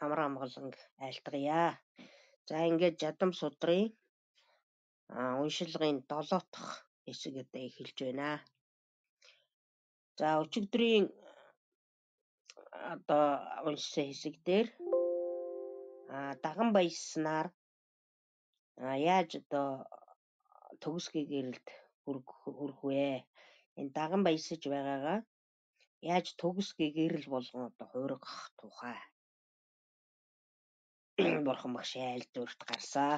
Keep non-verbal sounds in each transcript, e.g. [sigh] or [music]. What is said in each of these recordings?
хамраа амгалан айлтгая. За ингээд жадам судрын уншилгын 7 дахь хэсэг одоо эхэлж байна. За өчигдрийн одоо уншсан хэсэг дээр даган баяснаар яаж одоо төгсгий гэрэлд хүрэх вэ? Энэ даган баясаж байгаагаа яаж төгсгий гэрэл болгон одоо хуургах тухай [clears throat] бурхан багш айл дурт гарсаа.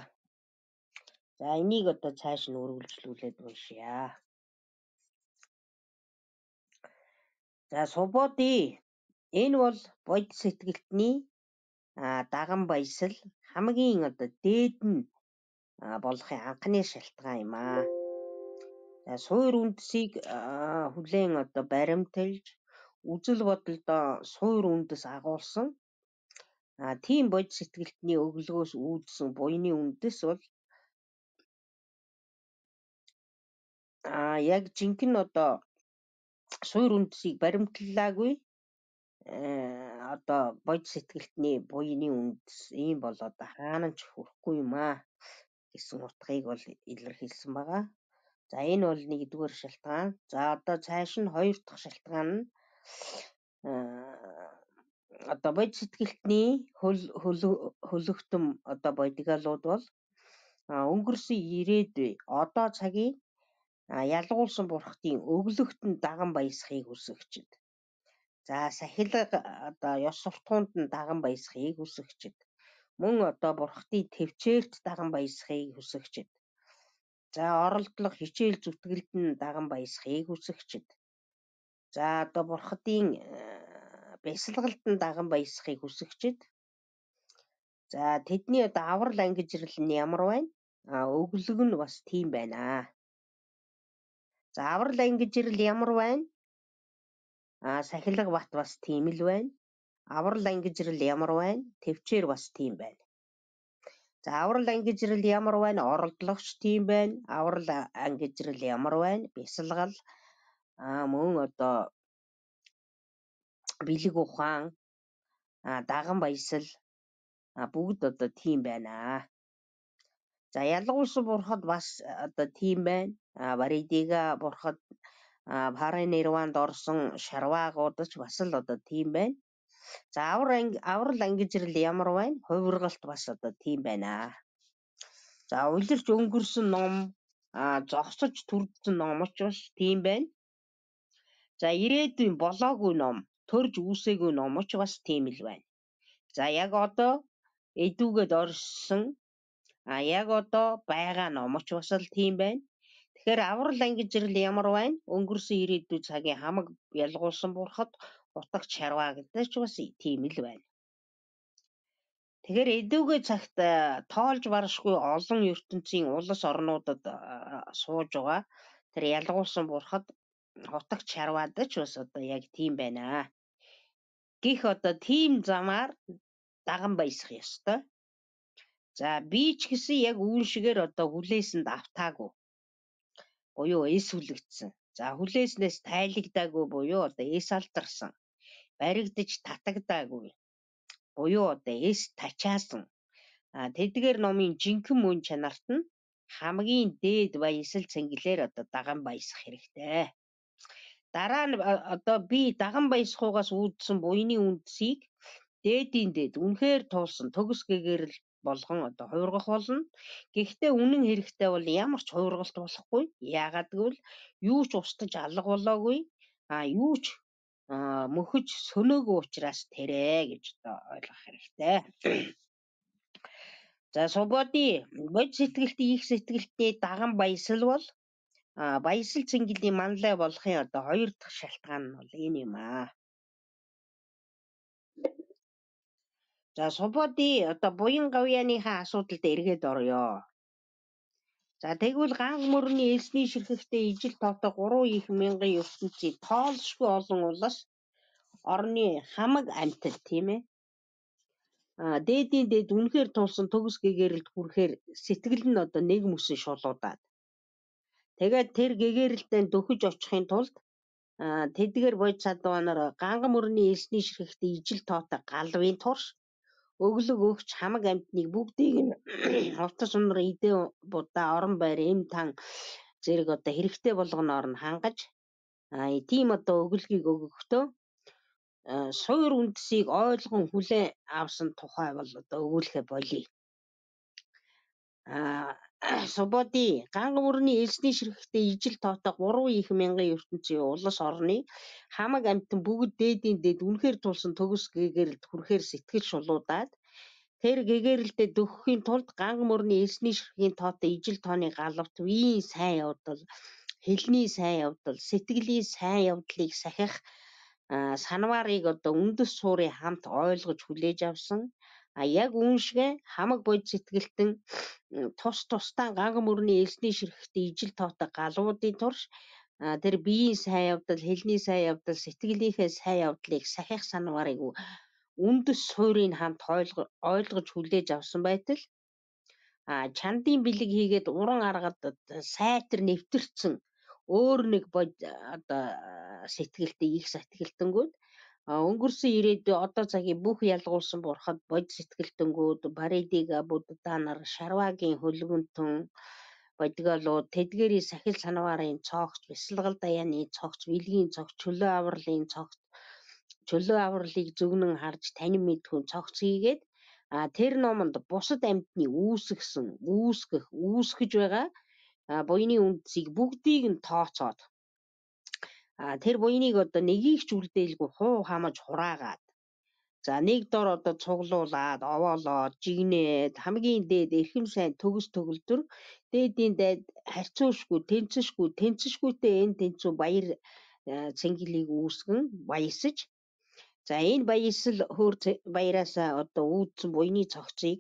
За энийг одоо цааш нь үргэлжлүүлээд уншия. За субоди энэ бол бод сэтгэлтний даган баясал хамгийн одоо дээд нь болохын анхны шалтгаан юм аа. За суур үндэсийг хүлээн одоо баримталж үзэл бодолдоо суур үндэс агуулсан А тийм бодис сэтгэлтний өглөөс үүдсэн буяны үндэс бол а яг жинхэнэ одоо суур үндэсийг баримтлалаагүй э, одоо бодис сэтгэлтний буяны үндэс ийм бол одоо хаана ч хүрэхгүй юм аа гэсэн утгыг бол илэрхийлсэн байгаа. За энэ бол нэгдүгээр шалтгаан. За одоо цааш нь хоёр дахь шалтгаан нь э, одоо бодит сэтгэлтний хөлөгтөм одоо бодгалууд бол өнгөрсөн ирээдүй одоо цагийг ялгуулсан бурхтын өглөгтөнд даган баясхийг үсгчэд. За сахилга одоо ёс суртахуунд нь даган баясхийг үсгчэд. Мөн одоо бурхтын төвчээрт даган баясхийг үсгчэд. За оролдлого хичээл зүтгэлд нь даган баясхийг үсгчэд. За одоо бурхтын бясалгалд нь даган баясахыг хүсэгчид за тэдний одоо аврал ангижрал нь ямар байна? А өглөг нь бас тийм байна. За аврал ангижрал ямар байна? А сахилга бат бас тийм л байна. Аврал ангижрал ямар байна? Тэвчээр бас тийм байна. За аврал ангижрал ямар байна? Оролдлогч тийм байна. Аврал ангижрал ямар байна? Бясалгал аа мөн одоо бэлэг ухаан даган баясал бүгд одоо тийм байна. За ялгуулс бурхад бас одоо тийм байна. Варидига бурхад Барын нирванд орсон шарваагууд ч бас л одоо тийм байна. За авар аврал ангижрал ямар байна? Хувиргалт бас одоо тийм байна. За уйлэрч өнгөрсөн ном зогсож төрдсөн ном ч бас тийм байна. За ирээдүйн болоогүй ном төрж үүсээгүй номоч бас тийм л байна. За яг одоо эдүүгээд орсон а яг одоо байгаа номоч бас л тийм байна. Тэгэхээр аврал ангижрал ямар байна? Өнгөрсөн ирээдүй цагийн хамаг ялгуулсан бурхад утаг чарваа гэдэг ч бас тийм л байна. Тэгэхээр эдүүгээ цагт э, тоолж баршгүй олон ертөнцийн улс орнуудад э, сууж байгаа тэр ялгуулсан бурхад нутагт шарваадаж бас одоо яг тийм байна. Гэх одоо тийм замаар даган баясах ёстой. За би ч гэсэн яг үүн шигээр одоо хүлээсэнд автаагүй. Буюу эс хүлэгдсэн. За хүлээснээс тайлагдаагүй буюу одоо эс алдарсан. Баригдаж татагдаагүй. Буюу одоо эс тачаасан. А тэдгээр номын жинхэнэ мөн чанарт нь хамгийн дээд баясал цэнгэлээр одоо даган баясах хэрэгтэй. Дараа нь одоо би Даган Баяс хуугаас үүдсэн буйны үндсийг дээдийн дээд үнэхээр туулсан төгс гэгээр л болгон одоо хувиргах болно. Гэхдээ үнэн хэрэгтэй бол ямар ч хувиргалт болохгүй. Яагаад гэвэл юу ч устж алга болоогүй. А юу ч мөхөж сөнөөгүй учраас тэрэ гэж одоо ойлгох хэрэгтэй. За субоди бод сэтгэлтийн их сэтгэлтний даган баясл бол Баясал Цэнгэлийн манлай болохын одоо хоёр дахь шалтгаан нь бол энэ юм аа. За Субоди одоо Буян Гавьяаныхаа асуудалд эргээд орё. За тэгвэл ганг мөрний элсний ширхэгтэй ижил тоотой 3 их мянган ертөнцийн тоолшгүй олон улс орны хамаг амтд тийм ээ. А дээдийн дээд үнэхээр тулсан төгс гэгэрэлд хүрэхээр сэтгэл нь одоо нэг мөсөн шулуудаад Тэгээд тэр гэгэрэлтэй дөхөж очихын тулд тэдгээр бод чадванаар ганган мөрний элсний ширхэгт ижил тоотой галвын турш өглөг өгч хамаг амтныг бүгдийг нь ховтос [clears throat] унар идэ будаа орон байр эм тан зэрэг одоо хэрэгтэй болгоноор нь хангаж тийм одоо өглөгийг өгөхдөө суур үндэсийг ойлгон хүлээн авсан тухай бол одоо өгүүлэхэ болиё. Э, Субоди ган өвөрний элсний ширхэгтэй ижил тоотой 3 их мянган ертөнцийн улс орны хамаг амьтан бүгд дээдийн дээд үнэхээр тулсан төгс гээгээрэлд хүрэхээр сэтгэл шулуудаад тэр гээгээрэлдээ дөхөхийн тулд ган мөрний элсний ширхэгийн тоотой ижил тооны галавт үеийн сайн явдал хэлний сайн явдал сэтгэлийн сайн явдлыг сахих э, санамаарыг одоо үндэс суурийн хамт ойлгож хүлээж авсан А яг үүншгэ хамаг бод сэтгэлтэн тус тусдаа ганг мөрний элсний ширхтээ ижил тоотой галуудын турш тэр биеийн сайн явдал, хэлний сайн явдал, сэтгэлийнхээ сайн явдлыг сахих санварыг үндэс суурийг хамт ойлгож хүлээж авсан байтал а чандын бэлэг хийгээд уран аргад э, сайтар нэвтэрсэн өөр нэг бод э, оо э, сэтгэлтэй их сэтгэлтэнгүүд өнгөрсөн ирээдүй одоо цагийн бүх ялгуулсан бурхад бод сэтгэлтэнгүүд Баридига Будданар Шарвагийн хөлгөнтөн бодголууд тэдгэрийн сахил санаварын цогц бясалгал даяаны цогц билгийн цогц чөлөө авралын цогц чөлөө авралыг зөвнөн харж танин мэдхүн цогц хийгээд а тэр номонд бусад амьтны үүсгэсэн үүсгэх үүсгэж байгаа буйны үндсийг бүгдийг нь тооцоод А тэр буяныг одоо нёгийг ч үлдээлгүй хуу хамаж хураагаад за нэг дор одоо цуглуулад овоолоод жигнээд хамгийн дээд эрхэм сайн төгс төгөлдөр дээдийн дайд харьцуушгүй тэнцэшгүй тэнцэшгүйтэй энэ тэнцүү баяр э, цэнгэлийг үүсгэн баясж за энэ баясл хөөр баяраасаа одоо үүдсэн буйны цогцыг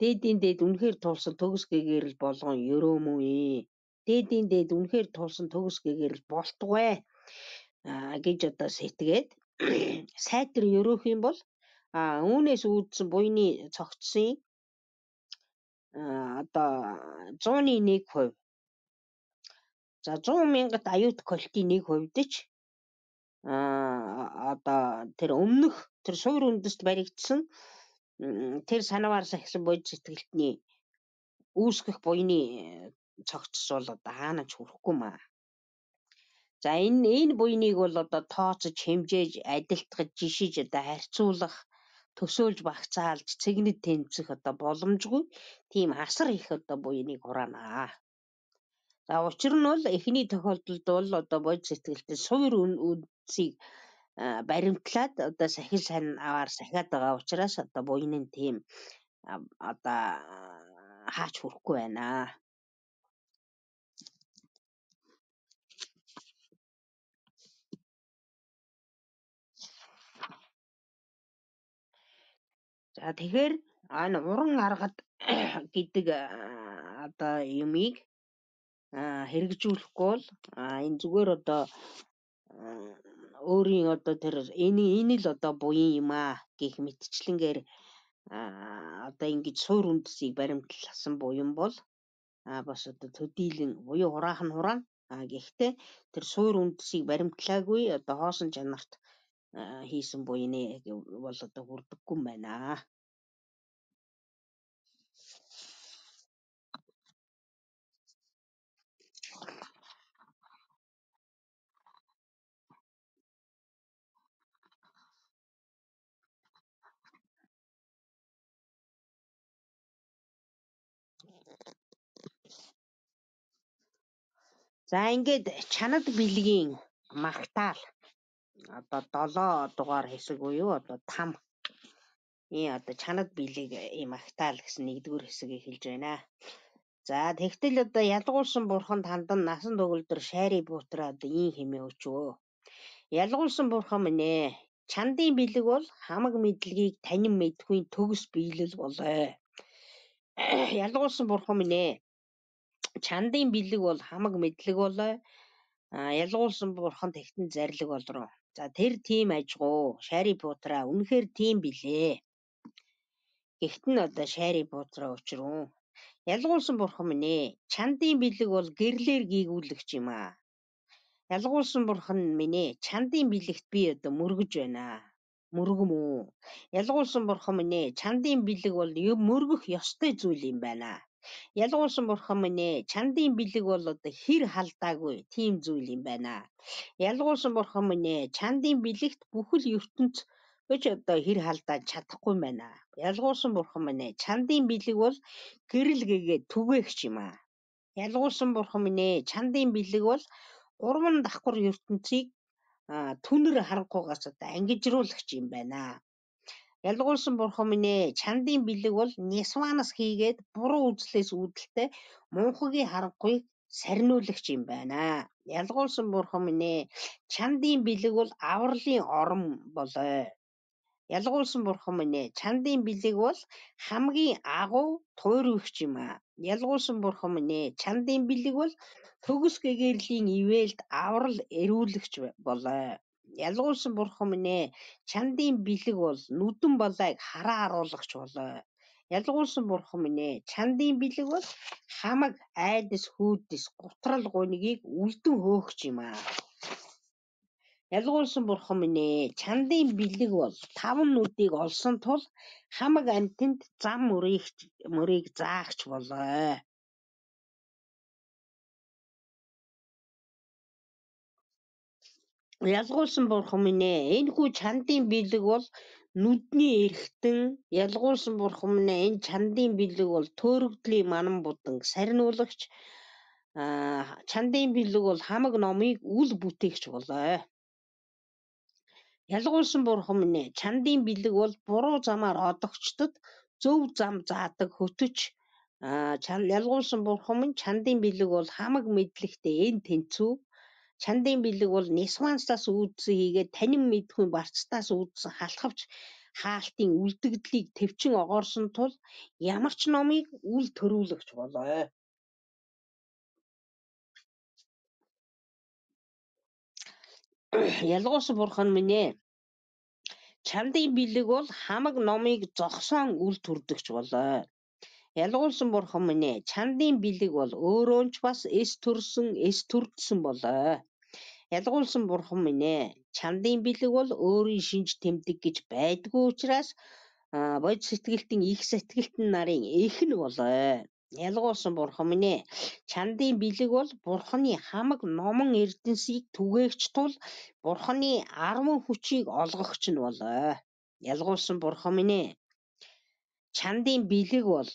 дээдийн дээд үнэхээр тулсан төгс гэгээр л болгон ерөөмөө дээдийн дээд үнэхээр тулсан төгс гэгээр л болтгүй гэж одоо сэтгээд [clears throat] сайтар ерөөх юм бол үүнээс үүдсэн буйны цогцсын одоо 101%. За 100 мянгад аюут колтын 1% дэж а одоо тэр өмнөх тэр суур үндэст баригдсан тэр санаваар сахисан бодис сэтгэлтний үүсгэх буйны э, цогцс бол одоо хаанаач хүрэхгүй маа За энэ энэ буйныг бол одоо тооцож, хэмжээж, адилтгаж, жишиж одоо харьцуулах, төсөөлж багцаалж, цэгнэд тэмцэх одоо боломжгүй тийм асар их одоо буйныг хураанаа. За учир нь бол эхний тохиолдолд бол одоо бод сэтгэлтэй суур үнцийг баримтлаад одоо сахин сайн аваар сахиад байгаа учраас одоо буйны тийм одоо хаач хүрэхгүй байна. За тэгэхээр энэ уран аргад [coughs] гэдэг одоо юмыг хэрэгжүүлэхгүй бол энэ зүгээр одоо өөрийн одоо тэр энэ энэ л одоо буян юм аа гэх мэтчлэнгээр одоо ингэж суур үндэсийг баримтласан буян бол бас одоо төдийлөн буюу хураах нь хураана. А гэхдээ тэр суур үндэсийг баримтлаагүй одоо хоосон чанарт Э, хийсэн буяны бол одоо хүрдэггүй юм байна. За ингээд чанад бэлгийн магтаал одоо 7 дугаар хэсэг буюу одоо 5 ийм одоо чанад биелийг ийм агтаал гэсэн нэгдүгээр хэсгийг хэлж байна. За тэгтэл одоо ялгуулсан бурхан тандан насан төгөлдөр шайри буутра одоо ийм хэмээ өчөө. Ялгуулсан бурхан минь ээ чандын бэлэг бол хамаг мэдлэгийг танин мэдхүйн төгс биелэл болоо. [clears throat] Ялгуулсан бурхан минь ээ чандын бэлэг бол хамаг мэдлэг болоо. А ялгуулсан бурхан тэгтэн зарлиг болроо. За тэр тийм ажгүй. Шари буудраа үнэхээр тийм билээ. Гэхдээ нь одоо шари буудраа өчрөн. Ялгуулсан бурхан минь ээ. Чандын бэлэг бол гэрлэр гийгүүлэгч юм аа. Ялгуулсан бурхан минь ээ. Чандын бэлэгт би одоо мөргөж байна аа мөргөм үү. Ялгуулсан бурхан минь ээ, чандын бэлэг бол мөргөх ёстой зүйл юм байна. Ялгуулсан бурхан минь ээ чандын бэлэг бол одоо хэр халдаагүй тийм зүйл юм байна. Ялгуулсан бурхан минь ээ чандын бэлэгт бүхэл ертөнц гэж одоо хэр халдааж чадахгүй юм байна. Ялгуулсан бурхан минь ээ чандын бэлэг бол гэрэл гэгээ түгээгч юм аа. Ялгуулсан бурхан минь ээ чандын бэлэг бол гурван давхар ертөнцийг түнэр харанхуугаас одоо ангижруулагч юм байна. Ялгуулсан бурхан минь ээ чандын бэлэг бол нисванаас хийгээд буруу үзлээс үүдэлтэй мунхагийн харахгүй сарниулагч юм байна. Ялгуулсан бурхан минь ээ чандын бэлэг бол авралын орон болоо. Ялгуулсан бурхан минь ээ чандын бэлэг бол хамгийн агуу туйрвч юм аа. Ялгуулсан бурхан минь ээ чандын бэлэг бол төгс гэгэрлийн ивэлд аврал эрүүлэгч болоо. Ялгуулсан бурхан минь ээ чандын бэлэг бол нүдэн балайг хараа аруулгач болоо. Ялгуулсан бурхан минь ээ чандын бэлэг бол хамаг айдас хөөдс гутрал гунигийг үлдэн хөөгч юм аа. Ялгуулсан бурхан минь ээ чандын бэлэг бол таван нүдийг олсон тул хамаг амьтанд зам мөрийг мөрийг заагч болоо. Ялгуулсан бурхан минь ээ энэхүү чандын бэлэг бол нүдний эрхтэн ялгуулсан бурхан минь ээ энэ чандын бэлэг бол төөрөгдлийн манан будан сарниулагч чандын бэлэг бол хамаг номыг үл бүтээгч болоо. Ялгуулсан бурхан минь ээ чандын бэлэг бол буруу замаар одогчдод зөв зам заадаг хөтөч ялгуулсан бурхан минь чандын бэлэг бол хамаг мэдлэгтэй эн тэнцүү Чандын бэлэг бол Нисванстаас үүдсэн хийгээд танин мэдхүйн барцтаас үүдсэн халахвч хаалтын үлдэгдлийг төвчин огоорсон тул ямар ч номыг үл төрүүлэгч болоо. [clears throat] Ялгуус бурхан минь ээ. Чандын бэлэг бол хамаг номыг зогсоон үл төрдөгч болоо. Ялгуулсан бурхан минь ээ. Чандын бэлэг бол өөрөө ч бас эс төрсөн, эс төрдсөн болоо. Ялгуулсан бурхан минь ээ. Чандын бэлэг бол өөрийн шинж тэмдэг гэж байдгүй учраас бод сэтгэлтэн их сэтгэлтэн нарын эхнэг болоо. Ялгуулсан бурхан минь ээ. Чандын бэлэг бол бурханы хамаг номон эрдэнсийг түгээгч тул бурханы арван хүчийг олгогч нь болоо. Ялгуулсан бурхан минь ээ. Чандын бэлэг бол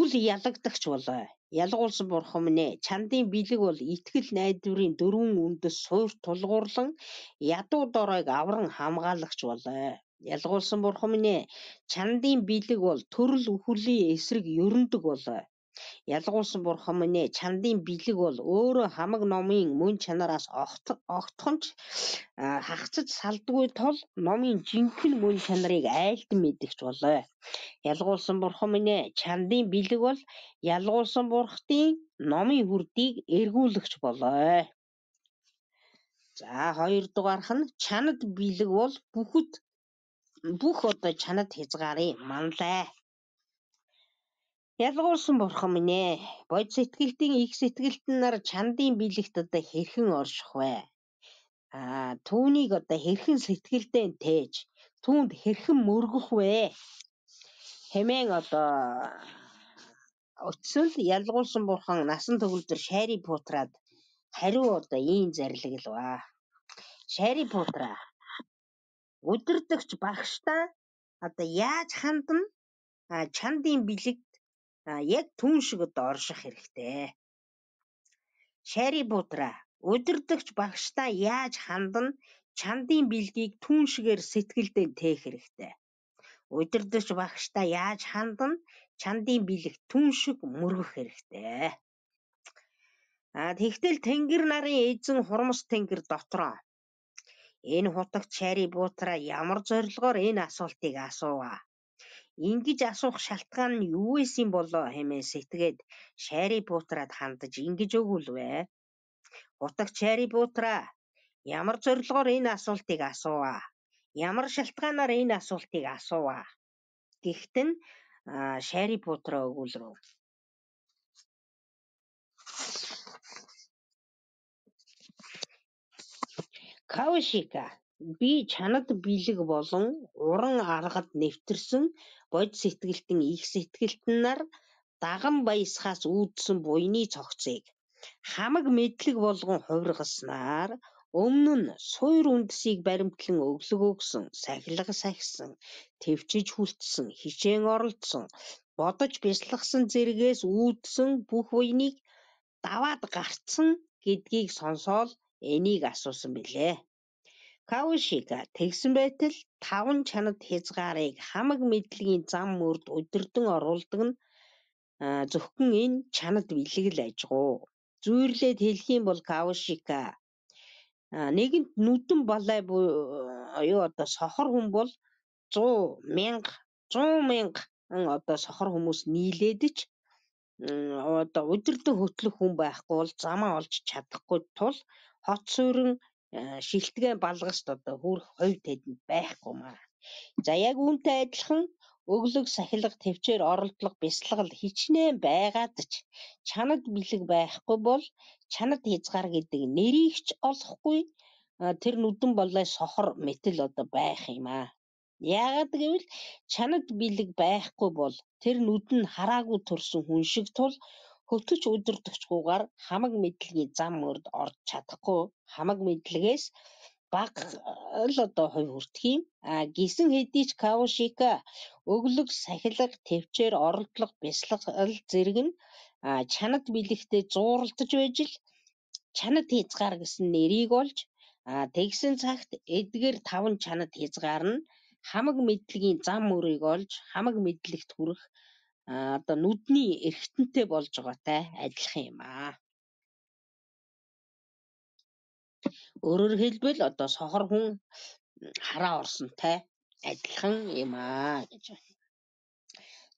үл ялагдагч болоо. Ялгуулсан бурхан минь ээ чандын бэлэг бол итгэл найдварын дөрвөн үндэс суур тулгуурлан ядуу доройг авран хамгаалагч болоо. Ялгуулсан бурхан минь ээ чандын бэлэг бол төрөл үхлийн эсрэг ерөндөг болоо. Ялгуулсан бурхан минь ээ чандын бэлэг бол өөрөө хамаг номын мөн чанараас огтхонч хагцаж салдгүй тул номын жинхэнэ мөн чанарыг айлтан мэдгч болоо. Ялгуулсан бурхан минь ээ чандын бэлэг бол ялгуулсан бурхтын номын хүрдийг эргүүлэгч болоо. За хоёр дугаарх нь чанад бэлэг бол бүхэд бүх одоо чанад хязгаарыг манлаа. Ялгуулсан бурхан минь ээ бодис сэтгэлтийн их сэтгэлт нар чандын билэгт одоо хэрхэн орших вэ? Аа түүнийг одоо хэрхэн сэтгэлдээ тээж түүнд хэрхэн мөргөх вэ? Хэмээн одоо өчсөл ялгуулсан бурхан насан төгөлдөр шайри пуутраад хариу одоо ийм зарлаглваа. Шайри пуутра өдөрдөгч багштаа одоо яаж хандна? А чандын бэлэг За яг түн шиг одоо орших хэрэгтэй. Шари будра өдөрдөгч багштай яаж хандна чандын бэлгийг түн шигээр сэтгэлдээ тээх хэрэгтэй. Өдөрдөгч багштай яаж хандна чандын бэлэг түн шиг мөргөх хэрэгтэй. А тэгтэл тэнгэр нарын эзэн хурмс тэнгэр дотроо энэ хутагт шари буутра ямар зорилгоор энэ асуултыг асууваа. Ингэж асуух шалтгаан нь юу исэн болоо хэмээн сэтгээд Шари Буутраад хандаж ингэж өгүүлвэ. Утаг Шари Буутраа ямар зорилгоор энэ асуултыг асууваа? Ямар шалтгаанаар энэ асуултыг асууваа? Гэхдээ нь Шари Буутраа өгүүлрөө. Кавшика би чанад бэлэг болон уран аргад нэвтэрсэн гож сэтгэлтэн их сэтгэлтнээр даган баясхаас үүдсэн буяны цогцыг хамаг мэдлэг болгон хувиргаснаар өмнө нь суур үндэсийг баримтлан өглөгөөгсөн, сахилга сахисан, төвчж хүлтсэн, хичээн оролдсон, бодож бясалгасан зэргээс үүдсэн бүх буяныг даваад гарцсан гэдгийг сонсоол энийг асуусан билээ. Каушига тэгсэн байтал таван чанад хязгаарыг хамаг мэдлэгийн зам мөрд өдөрдөн оруулдаг нь зөвхөн энэ чанад бэлэг л аж ахуй. Зүйрлээд хэлэх юм бол Каушига нэгэнт нүдэн балай буюу одоо сохор хүн бол 100 мянга 100 мянга одоо сохор хүмүүс нийлээд ч одоо өдөрдөн хөтлөх хүн байхгүй бол замаа олж чадахгүй тул хот суурин Э, шилтгэн балгast одоо хүрэх хувь тэдэнд байхгүй маа. За яг үүнтэй адилхан өглөг сахилга төвчээр оролдлого бясалгал хичнээн байгаад ч чанад бэлэг байхгүй бол чанад хязгаар гэдэг нэрийг ч олохгүй э, тэр нүдэн болоо сохор мэтэл одоо байх юм аа. Яагаад гэвэл чанад бэлэг байхгүй бол тэр нүд нь хараагүй төрсэн хүн шиг тул Хөвтөж өдөрдөгчгүйгээр хамаг мэдлэгийн зам өрд орж чадахгүй хамаг мэдлэгээс баг э, л одоо хувь хүртэх юм. А гисэн хэдий ч Кавшика өглөг сахилах, төвчээр оролдлого, бяцлах зэрэг нь чанад бэлэгтэй зууралдаж байж л чанад хязгаар гэсэн нэрийг олж тэгсэн цагт эдгээр таван чанад хязгаар нь хамаг мэдлэгийн зам мөрийг олж хамаг мэдлэгт хүрэх одоо нүдний эрхтэнтэй болж байгаатай адилхан юм аа. Өөрөөр хэлбэл одоо сохор хүн хараа орсонтай адилхан юм аа гэж байна.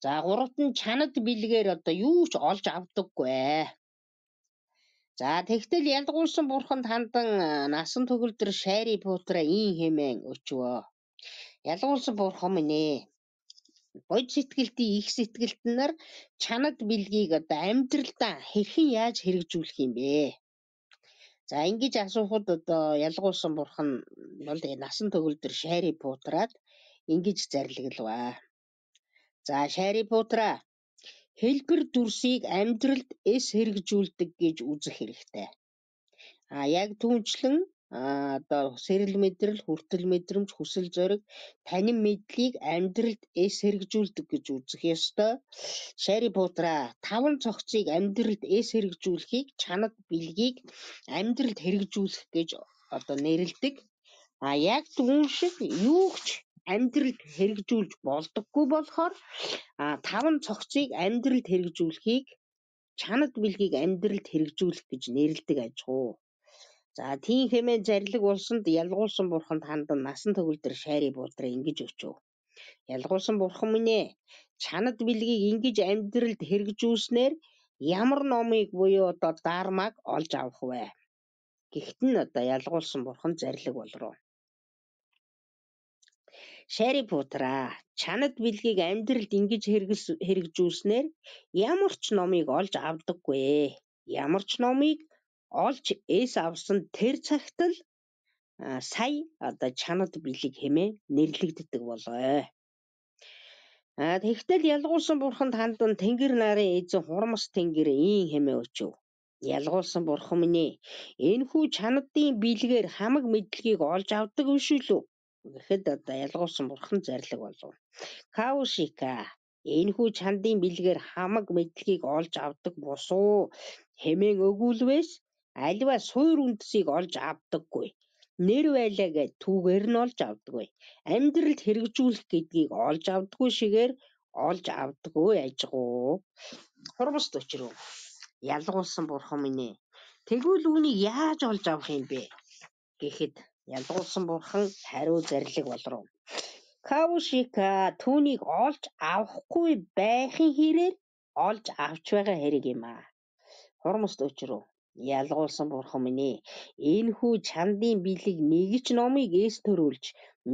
За гуравт нь чанад бэлгээр одоо юу ч олж авдаггүй ээ. За тэгтэл ялгуулсан бурханд хандан насан төгөлдөр шайри пуутра ийн хэмээн өчвөө. Ялгуулсан бурхан минь ээ бод сэтгэлтийн их сэтгэлт нар чанад билгийг одоо амьдралдаа хэрхэн яаж хэрэгжүүлэх юм бэ? За ингэж асуухад одоо ялгуулсан бурхан бол насан төгөлдөр шайри пуутраад ингэж зарлаглваа. За шайри пуутра хэлбэр дүрсийг амьдралд эс хэрэгжүүлдэг гэж үзэх хэрэгтэй. А яг түүнчлэн аа одоо сэрэл мэдрэл, хүртэл мэдрэмж, хүсэл зориг танин мэдлийг амьдралд эс хэрэгжүүлдэг гэж үзэх ёстой. Шари пудраа таван цогцыг амьдралд эс хэрэгжүүлэхийг чанад бэлгийг амьдралд хэрэгжүүлэх гэж одоо нэрлдэг. А яг түн шиг юугч амьдралд хэрэгжүүлж болдоггүй болохоор а таван цогцыг амьдралд хэрэгжүүлэхийг чанад бэлгийг амьдралд хэрэгжүүлэх гэж нэрлдэг аж ахуй. За тийм хэмээн зарлиг улсанд ялгуулсан бурханд хандан насан төгөлдөр шайрыг буудраа ингэж өчөв. Ялгуулсан бурхан минь ээ чанад билгийг ингэж амьдралд хэрэгжүүлснээр ямар номыг буюу одоо дармаг олж авах вэ? Гэхдээ нь одоо ялгуулсан бурхан зарлиг болруу. Шэри путраа чанад билгийг амьдралд ингэж хэрэгжүүлснээр ямар ч номыг олж авдаггүй ээ. Ямар ч номыг олж эс авсан тэр цагт л сая одоо чанад бэлэг хэмээ нэрлэгддэг болоо. А тэгтэл ялгуулсан бурханд хандун тэнгэр нарын эзэн хурмас тэнгэр ийн хэмээ өчөв. Ялгуулсан бурхан минь энэ хүү чанадын бэлгээр хамаг мэдлэгийг олж авдаг биш үлээ гэхэд одоо ялгуулсан бурхан зарлаг болов. Каушика энэ хүү чандын бэлгээр хамаг мэдлэгийг олж авдаг босуу хэмээн өгүүлвээс Альва суур үндсийг олж авдаггүй. Нэр байлаа гэж түүгээр нь олж авдаггүй. Амьдралд хэрэгжүүлэх гэдгийг олж авдаггүй шигээр олж авдаггүй ажгүй. Хурмст өчрөө ялгуулсан бурхан минь ээ. Тэгвэл үүнийг яаж олж авах юм бэ? гэхэд ялгуулсан бурхан хариу зарлиг болров. Кавушика түүнийг олж авахгүй байхын хэрээр олж авч байгаа хэрэг юм аа. Хормост өчрөө ялгуулсан бурхан минь ээ. Энэхүү чандын бэлэг нэг ч номыг эс төрүүлж,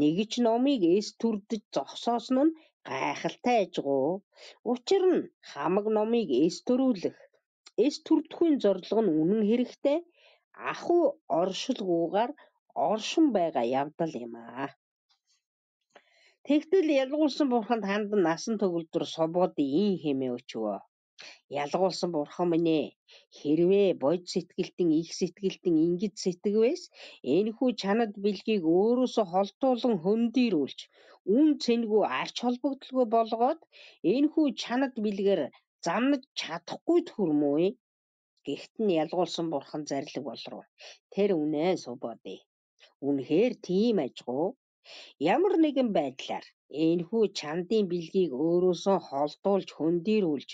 нэг ч номыг эс төрдөж зогсоосон нь гайхалтай ажгуу. Учир нь хамаг номыг эс төрүүлэх, эс төрдөхийн зорилго нь үнэн хэрэгтээ ахуй оршилгуугаар оршин байгаа явдал юм аа. Тэгтэл ялгуулсан бурханд хандан насан төгөлдөр сувгууд ийн хэмээн өчвөө. Ялгуулсан Бурхан минь ээ хэрвээ бодит сэтгэлтэн их сэтгэлтэн ингэж сэтгэвээс энэхүү чанар бэлгийг өөрөөсөө холдуулан хөндийрүүлж үн цэнэгүй ач холбогдолгүй болгоод энэхүү чанар бэлгээр замнаж чадахгүй төрмөө гэгт нь ялгуулсан бурхан зарлиг болруу тэр үнэн субоди үнэхээр тийм ажгүй ямар нэгэн байдлаар Энэхүү чандын бэлгийг өөрөөсөө холдуулж хөндийрүүлж,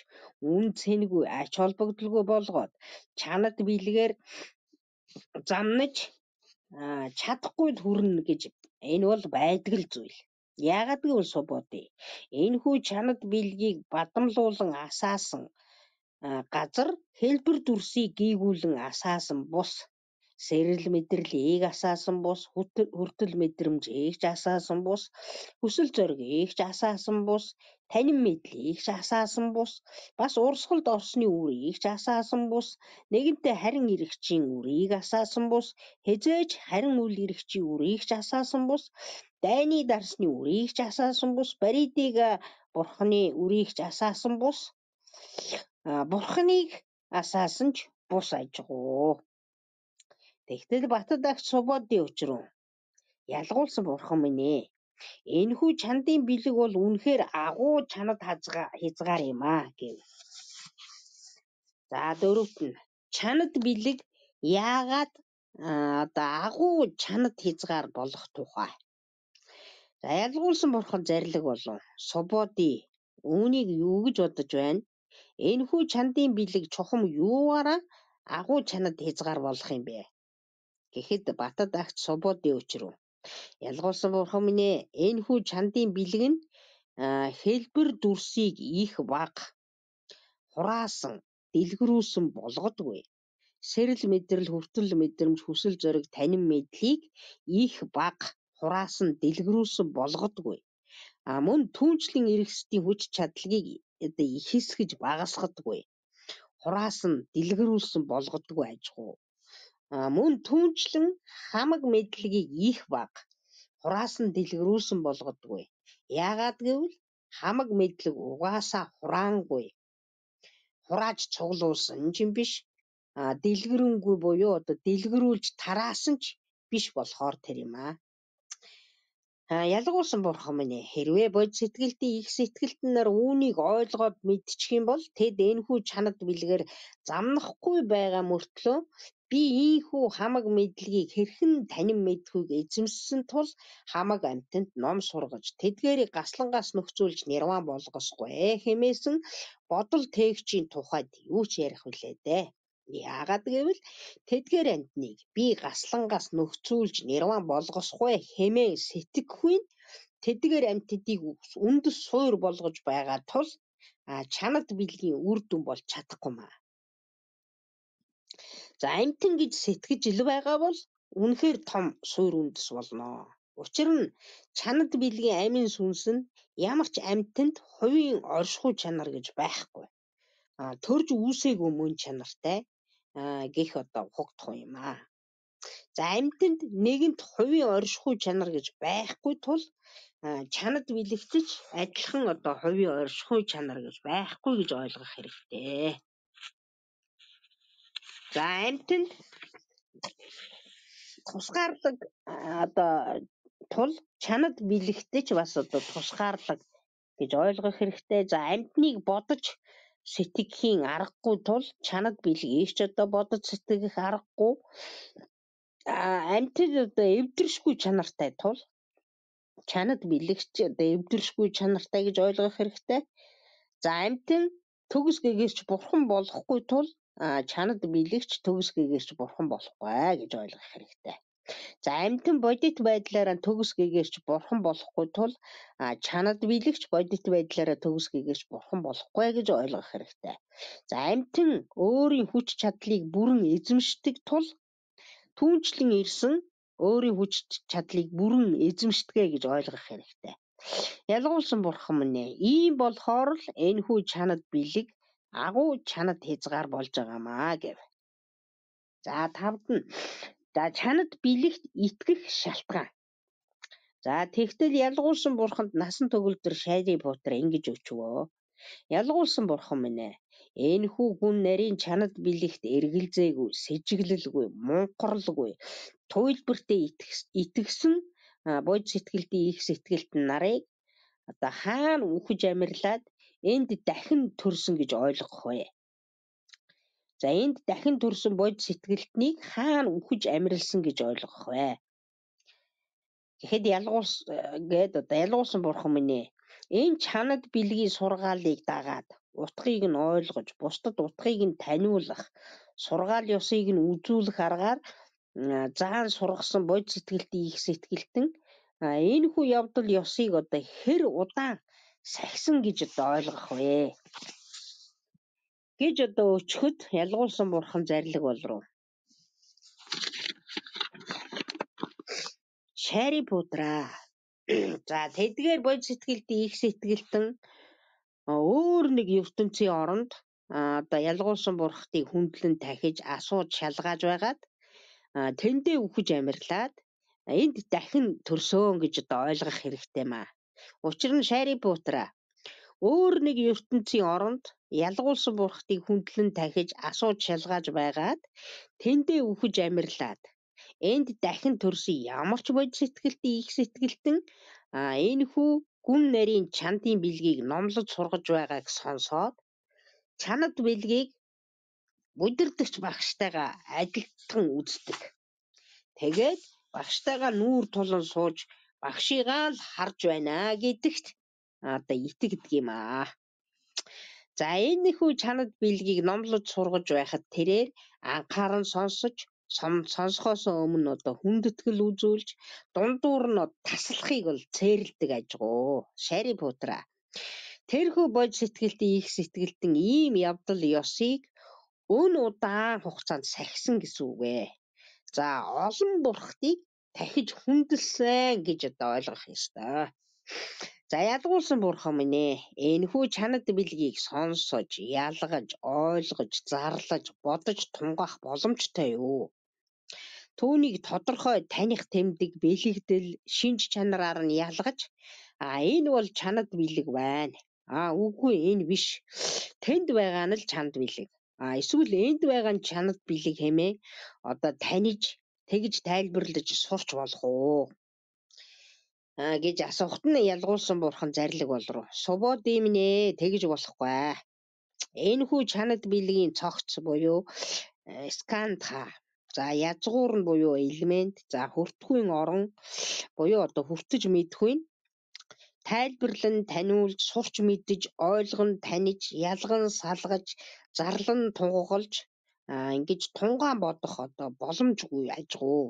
үн цэнэгүй, ач холбогдолгүй болгоод чанад бэлгээр замнаж чадахгүй хүрнэ гэж энэ бол байдгал зүйл. Яагаад гэвэл субуудын энэхүү чанад бэлгийг бадамлуулан асаасан газар хэлбэр дүрсийг гийгүүлэн асаасан бус сэрэл мэдрэлийг асаасан бус хүртэл мэдрэмж эгч асаасан бус хүсэл зориг эгч асаасан бус танин мэдл эгч асаасан бус бас урсгалд орсны үр эгч асаасан бус нэгэнтээ харин иргэчийн үрийг асаасан бус хизээж харин үл иргэчийн үрийг ч асаасан бус дайны дарсны үрийг ч асаасан бус баридыг бурхны үрийг ч асаасан бус бурхныг асаасан ч бус ажгуу Тэгтэл Батад агч Субодын өчрөн ялгуулсан бурхан минь ээ. Энэхүү чандын бэлэг бол үнэхээр агуу чанад хязгаар юм аа гэв. За дөрөвт нь чанад бэлэг яагаад одоо агуу чанад хязгаар болох тухай. За ялгуулсан бурхан зарлиг болон субоди үүнийг юу гэж бодож байна? Энэхүү чандын бэлэг чухам юугаараа агуу чанад хязгаар болох юм бэ? Гэхэд Батад агч Субуудын өчрөв. Ялгуулсан бурхан минь ээ энэ хүү чандын бэлэг нь хэлбэр дүрсийг их бага хураасан дэлгэрүүлсэн болгодгүй. Сэрэл мэдрэл хүртэл мэдрэмж хүсэл зориг танин мэдлийг их бага хураасан дэлгэрүүлсэн болгодгүй. А мөн түнчлэн эргэсдийн хүч чадлыг ихэсгэж багасгадаггүй. Хураасан дэлгэрүүлсэн болгодгүй аж ахуй. Мөн түүнчлэн хамаг мэдлэгийг их бага хураас нь дэлгэрүүлсэн болгодоггүй. Яагаад гэвэл хамаг мэдлэг угаасаа хураангүй. Хурааж цуглуулсан юм чинь биш. А дэлгэрэнгүй буюу одоо дэлгэрүүлж тараасан ч биш болохоор тэр юм аа. Ялгуулсан бурхан минь ээ хэрвээ бодит сэтгэлтийн их сэтгэлтнээр үүнийг ойлгоод мэдчих юм бол тэд энэхүү чанад бэлгээр замнахгүй байгаа мөртлөө би ийхүү хамаг мэдлэгийг хэрхэн танин мэдхүйг эзэмссэн тул хамаг амьтанд ном сургаж тэдгээрийг гаслангаас нөхцүүлж нирван болгосгүй хэмээсэн бодол тээгчийн тухайд юу ч ярих вүлээ дээ. Яагаад гэвэл тэдгээр амтныг би гаслангаас нөхцүүлж нирван болгосгүй хэмээн сэтгэхгүй нь тэдгээр амтдыг үндэс суур болгож байгаа тул чанад билгийн үр дүн бол чадахгүй маа. За амтэн гэж сэтгэж ил байгаа бол үнэхээр том суур үндэс болно. Учир нь чанад билгийн амийн сүнс нь ямар ч амтанд хувийн оршихуй чанар гэж байхгүй. А төрж үүсээгүй мөн чанартай гих одоо ухагдах юм аа. За амьтанд нэгэнт хувийн оршихуй чанар гэж байхгүй тул чанад билэгцэж адилхан одоо хувийн оршихуй чанар гэж байхгүй гэж ойлгох хэрэгтэй. За амьтанд тусгаарлаг одоо тул чанад билэгтэж бас одоо тусгаарлаг гэж ойлгох хэрэгтэй. За амьтныг бодож сэтгэхийн аргагүй тул чанад бэлгээ. Ээч одоо бодож сэтгэх аргагүй амтд одоо эвдэршгүй чанартай тул чанад бэлэгч одоо эвдэршгүй чанартай гэж ойлгох хэрэгтэй. За амт нь төгс гэгэрч бурхан болохгүй тул чанад бэлэгч төгс гэгэрч бурхан болохгүй гэж ойлгох хэрэгтэй. За амьтан бодит байдлаараа төгс гээгээрч бурхан болохгүй тул чанад билэгч бодит байдлаараа төгс гээгээрч бурхан болохгүй гэж ойлгох хэрэгтэй. За амьтан өөрийн хүч чадлыг бүрэн эзэмшдэг тул түүнчлэн ирсэн өөрийн хүч чадлыг бүрэн эзэмшдэгэ гэж ойлгох хэрэгтэй. Ялгуулсан бурхан мөн ээ. Ийм болохоор л энэ хүү чанад бэлэг агуу чанад хязгаар болж байгаамаа гэв. За тавд нь За чанад бэлэгт итгэх шалтгаан. За тэгтэл ялгуулсан бурханд насан төгөлдөр шайри буутар ингэж өчвөө. Ялгуулсан бурхан минь ээ. Энэхүү гүн нарийн чанад бэлэгт эргэлзээгүй, с ิจ гэлэлгүй, мунхорлгүй. Туйлбэртээ итгэсэн бодис сэтгэлдийн их сэтгэлт нарыг одоо хаана үхэж амирлаад энд дахин төрсөн гэж ойлгох вэ? За энд дахин төрсөн бод сэтгэлтнийг хаана үхэж амьрилсан гэж ойлгох вэ? Тэгэхэд ялгуус э, гээд одоо ялгуусан бурхан минь ээ. Энэ чанад бэлгийн сургаалыг дагаад утгыг нь ойлгож, бусдад утгыг нь таниулах, сургаал ёсыг нь үзүүлэх аргаар заан сургасан бод сэтгэлт их сэтгэлтэн энэ хүү явдал ёсыг одоо хэр удаан сахисан гэж одоо ойлгох вэ? гэж одоо өчөхөд ялгуулсан бурхан зарлиг болруу. Шари пудраа. За тэдгээр бодис сэтгэлд их сэтгэлтэн өөр нэг ертөнцийн оронд одоо ялгуулсан бурхтыг хүндлэн тахиж асууж шалгааж байгаад тэндээ үхэж амьрлаад энд дахин төрсөөн гэж одоо ойлгох хэрэгтэй маа. Учир нь шари пудраа Өөр нэг ертөнцийн оронд ялгуулсан бурхтыг хүндлэн тахиж асууж шалгааж байгаад тэндээ үхэж амьрлаад энд дахин төрсөн ямар ч бодис сэтгэлтэй их сэтгэлтэн энэ хүү гүн нарийн чандын бэлгийг номлож сургаж байгааг сонсоод чанад бэлгийг бүдэрдэгч багштайгаа адилтган үздэг. Тэгээд багштайгаа нүүр тулан сууж багшигаа л харж байна гэдэгт одоо итгэ гэдэг юм аа. За энэ хүү чанад биелгийг номлож сургаж байхад тэрээр анхааран сонсож сонсохоос өмнө одоо хүндэтгэл үзүүлж дундуур нь таслахыг бол цээрэлдэг ажгүй. Шари путра. Тэрхүү бод сэтгэлтийн их сэтгэлтэн ийм явдал ёсыг өн удаан хугацаанд сахисан гэсэн үг ээ. За олон бурхтыг тахиж хүндэлсэн гэж одоо ойлгох ёстой. За ялгуулсан бурхан минь ээ энэхүү чанад билгийг сонсож, ялгаж, ойлгож, зарлаж, бодож тунгах боломжтой юу? Төвнийг тодорхой таних тэмдэг бэлэгдэл шинж чанараар нь ялгаж а энэ бол чанад билег байна. А үгүй энэ биш. Тэнд байгаа нь л чанад билег. А эсвэл энд байгаа нь чанад билег хэмээн одоо таньж тэгж тайлбарлаж сурч болох уу? гэж асуухт нь ялгуулсан бурхан зарлиг болруу. Субод юм нэ тэгж болохгүй. Энэхүү чанад билгийн цогц буюу э, скандха. За язгуур нь буюу элемент, за хүртхүйн орон буюу одоо хүртэж мэдхүйн тайлбарлан таниулж сурч мэдж ойлгон таних ялган салгаж зарлан тунгалж ингэж тунгаан бодох одоо боломжгүй ажгүй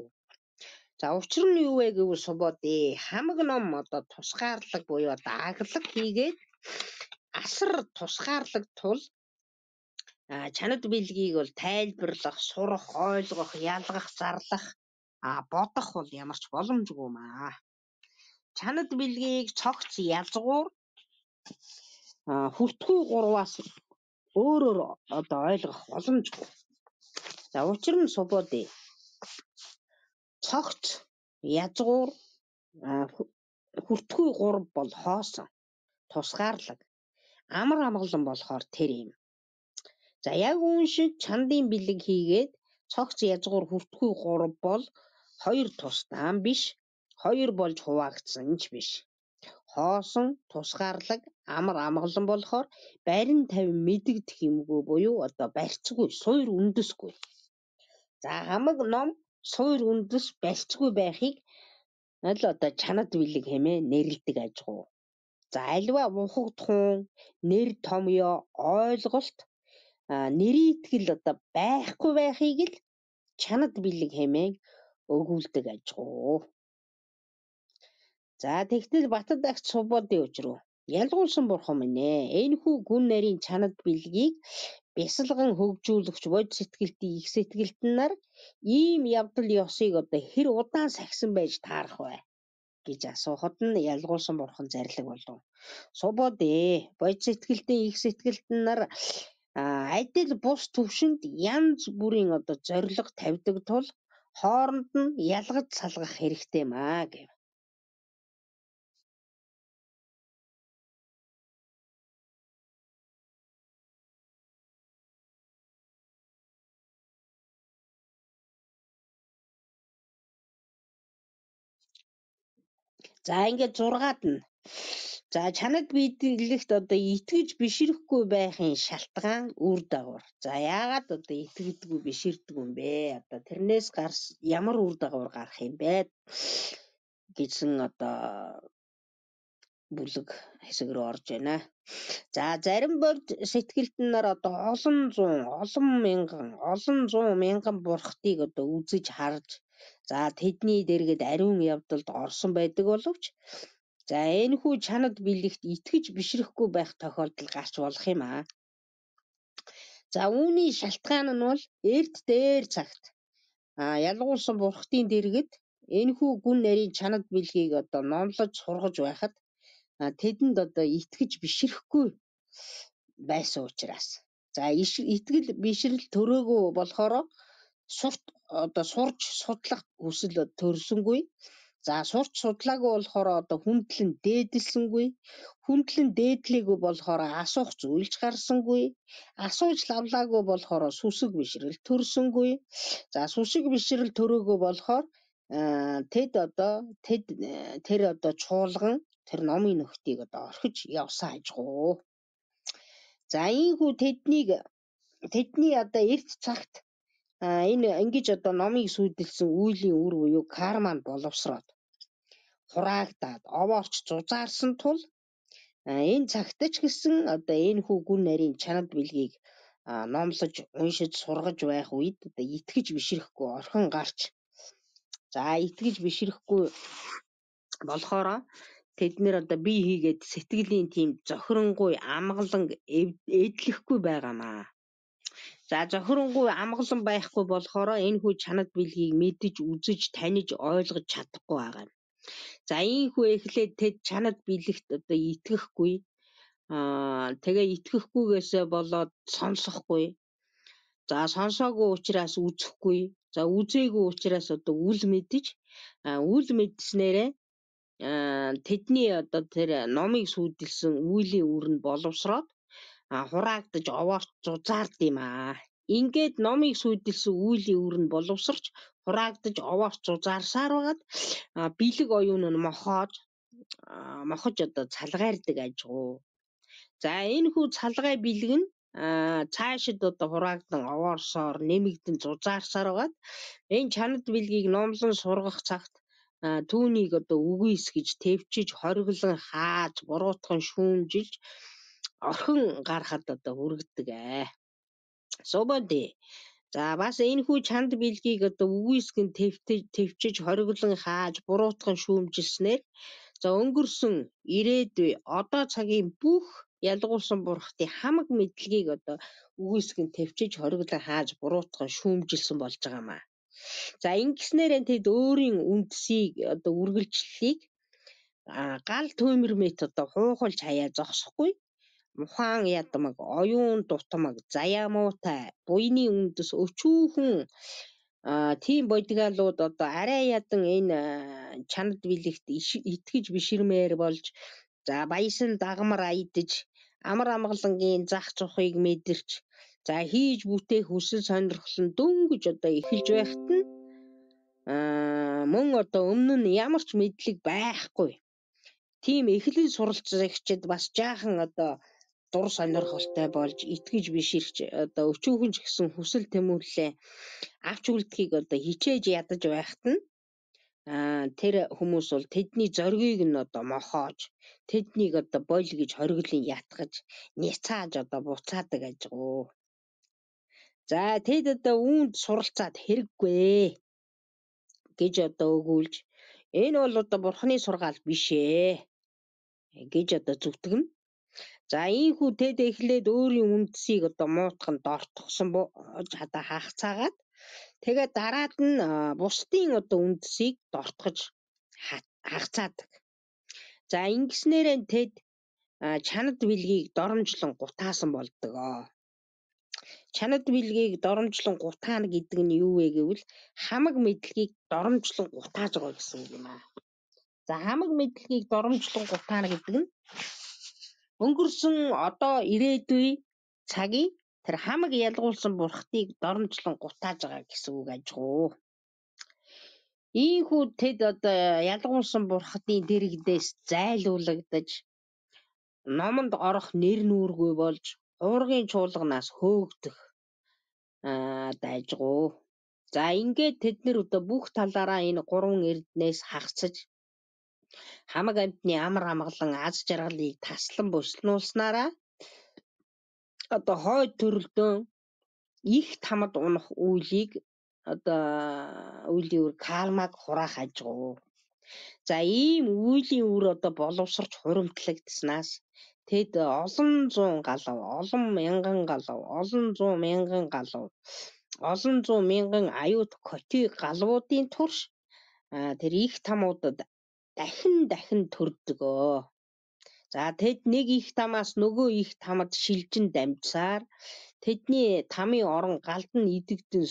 За учир нь юу вэ гэвэл субод ээ хамаг ном одоо тусгаарлаг буюу одоо аглаг хийгээд асар тусгаарлаг тул а чанад билгийг бол тайлбарлах, сурах, ойлгох, ялгах, зарлах, а бодох бол ямар ч боломжгүй маа. Чанад билгийг цогц ялзгуур хүртгүү гурваас өөрөөр одоо ойлгох боломжгүй. За учир нь субод ээ Цогц, язгуур, хүртгүй гурав бол хоосон. Тусгаарлаг. Амар амгалан болохоор тэр юм. За яг үүн шиг чандын бэлэг хийгээд цогц язгуур хүртгүй гурав бол хоёр тусдаан биш, хоёр болж хуваагдсан ч биш. Хоосон, тусгаарлаг, амар амгалан болохоор барин тавин мэдэгдэх юмгүй буюу одоо барьцгүй, суур үндэсгүй. За хамаг ном суур үндэс барьцгүй байхыг л одоо чанад билэг хэмээн нэрлэдэг аж ахуй. За альва унхагдхуун нэр томьёо ойлголт нэрийн итгэл одоо байхгүй байхыг л чанад билэг хэмээн өгүүлдэг аж ахуй. За тэгтэл Батад агт сувбуудын үжрүү ялгуулсан бурхан минь ээ. Энэхүү гүн нарийн чанад билгийг бясалган хөгжүүлэгч бод сэтгэлтийн их сэтгэлтэн нар ийм явдал ёсыг одоо хэр удаан сахисан байж таарах вэ гэж асуухад нь ялгуулсан бурхан зарлиг болов. Субод ээ бод сэтгэлтийн их сэтгэлтэн нар адил бус төвшөнд янз бүрийн одоо зориг тавьдаг тул хооронд нь ялгаж салгах хэрэгтэй маа гэв. За ингээд 6-ад нь За чанад биелэгт одоо итгэж бишрэхгүй байхын шалтгаан үр дагавар. За яагаад одоо итгэдэггүй бишэрдэг юм бэ? Одоо тэрнээс гарс ямар үр дагавар гарах юм бэ? гэсэн одоо бүлэг хэсэг рүү орж байна. За зарим борд сэтгэлтнээр одоо олон зуун, олон мянган, олон зуун мянган бурхтыг одоо үзэж харж За тэдний дэргэд ариун явдалд орсон байдаг боловч за энэ хүү чанад бэлэгт итгэж бишрэхгүй байх тохиолдол гарч болох юм аа. За үүний шалтгаан нь бол эрт дээр цагт а ялгуулсан бурхтын дэргэд энэ хүү гүн нарийн чанад бэлгийг одоо номлож сургаж байхад тэдэнд одоо итгэж бишрэхгүй байсан учраас за итгэл бишрэл төрөөгөө болохоор сурт одоо сурч судлах хүсэл төрсөнгүй. За сурч судлаагүй болохоор одоо хүндлэн дээдэлсэнгүй. Хүндлэн дээдлээгүй болохоор асуух зүйлж гарсангүй. Асууж лавлаагүй болохоор сүсэг бишрэл төрсөнгүй. За сүсэг бишрэл төрөөгөө болохоор э, тэд одоо тэд э, тэр одоо чуулган тэр номын нөхдийг одоо орхиж явсан ажгүй. За ийхүү тэднийг тэдний одоо эрт цагт А энэ ингэж одоо номыг сүйдэлсэн үеийн үр буюу карма нь боловсроод хураагдаад овоорч зузаарсан тул энэ цагт ч гэсэн одоо энэ хүү гүн нарийн чанад билгийг номлож уншиж сургаж байх үед одоо итгэж бишрэхгүй орхон гарч за итгэж бишрэхгүй болохоор тэд нэр одоо би хийгээд сэтгэлийн тийм зохиронгуй амгалан эдлэхгүй байгаамаа За зохиронгүй амгалан байхгүй болохоор энэ хүү чанад билгийг мэдж, үзэж, таних, ойлгож чадахгүй байгаа юм. За ийм хүү эхлээд тэд чанад билэгт одоо итгэхгүй аа тэгээ итгэхгүйгээс болоод сонсохгүй. За сонсоогүй учраас үзэхгүй. За үзээгүй учраас одоо үл мэдж, үл мэдснээрээ тэдний одоо тэр номыг сүйдэлсэн үелийн үр нь боловсроод хураагдаж овоорч зузаард юм аа. Ингээд номыг сүйдэлсэн үйл өвөр нь боловсрч хураагдаж овоорч зузаарсаар байгаад бэлэг оюун нь мохоож мохож одоо цалгаардаг ажгүй. За энэ хүү цалгай бэлэг нь цаашид одоо хураагдан овоорсоор нэмэгдэн зузаарсаар байгаад энэ чанад бэлгийг номлон сургах цагт түүнийг одоо үгүйс гэж төвчиж хориглон хааж буруутган шүүмжилж орхин гарахад одоо үргэлдэг ээ. Субоди. За бас энэ хүү чанд билгийг одоо үгүйсгэн төвчж хориглон хааж буруутган шүүмжилснээр за өнгөрсөн ирээдүй одоо цагийн бүх ялгуулсан бурхтын хамаг мэдлэгийг одоо үгүйсгэн төвчж хориглон хааж буруутган шүүмжилсэн болж байгаа маа. За ингэснээр энэ тэд өөрийн үндсийг одоо үргэлжлэлийг гал түймэр мэт одоо хуухалж хаяа зогсохгүй Мухаан ядмаг, оюун дутмаг, заяамуутай, буйны үндэс өчүүхэн тийм бодгалууд одоо арай ядан энэ чанад билэгт итгэж биширмээр болж за баясан дагмар айдж амар амгалангийн зах цухыг мэдэрч за хийж бүтээх хүсэл сонирхол нь дөнгөж одоо эхэлж байхад нь мөн одоо өмнө нь ямар ч мэдлэг байхгүй. Тийм эхлэн суралцагчид бас жаахан одоо дур сонирхолтой болж итгэж биш ирч одоо өчүүхэн ч гэсэн хүсэл тэмүүлэлээ авч үлдхийг одоо хичээж ядаж байхад нь аа тэр хүмүүс бол тэдний зоргийг нь одоо мохоож тэднийг одоо боль гэж хориглон ятгаж няцааж одоо буцаадаг аж гоо. За тэд одоо үүнд суралцаад хэрэггүй гэж одоо өгүүлж энэ бол одоо бурхны сургаал биш ээ гэж одоо зүтгэн За ийхүү тэд эхлээд өөрийн үндэсийг одоо муутах нь дортгсон бож одоо хаахцаагаад тэгээ дараад нь бусдын одоо үндэсийг дортгож хаахцаадаг. За ингэснээрээ тэд чанад билгийг доромжлон гутаасан болдог. Чанад билгийг доромжлон гутаана гэдэг нь юу вэ гэвэл хамаг мэдлэгийг доромжлон гутааж байгаа гэсэн үг юм аа. За хамаг мэдлэгийг доромжлон гутаана гэдэг нь Өнгөрсөн одоо ирээдүй цагийг тэр хамаг ялгуулсан бурхтыг доромжлон гутааж байгаа гэсэн үг аж гоо. Ийхүү тэд одоо ялгуулсан бурхтын дэрэгдээс зайлуулагдаж номонд орох нэр нүүргүй болж уургийн чуулганаас хөөгдөх аа дайжгуу. За ингээд тэд нэр одоо бүх талаараа энэ гурван эрднээс хагасж Хамаг амьтны амар амгалан аз жаргалыг таслан бүслэнүүлснээраа одоо хойд төрөлдөөн их тамад унах үүлийг одоо үүлийн үр калмаг хураах ажгүй. За ийм үүлийн үр одоо боловсрч хуримтлагдсанаас тэд олон зуун галав, олон мянган галав, олон зуун мянган галав, олон зуун мянган аюут коти галвуудын турш тэр их тамуудад дахин дахин төрдөгөө. За тэд нэг их тамаас нөгөө их тамад шилжин дамжсаар тэдний тамийн орон галд нь идэгдэн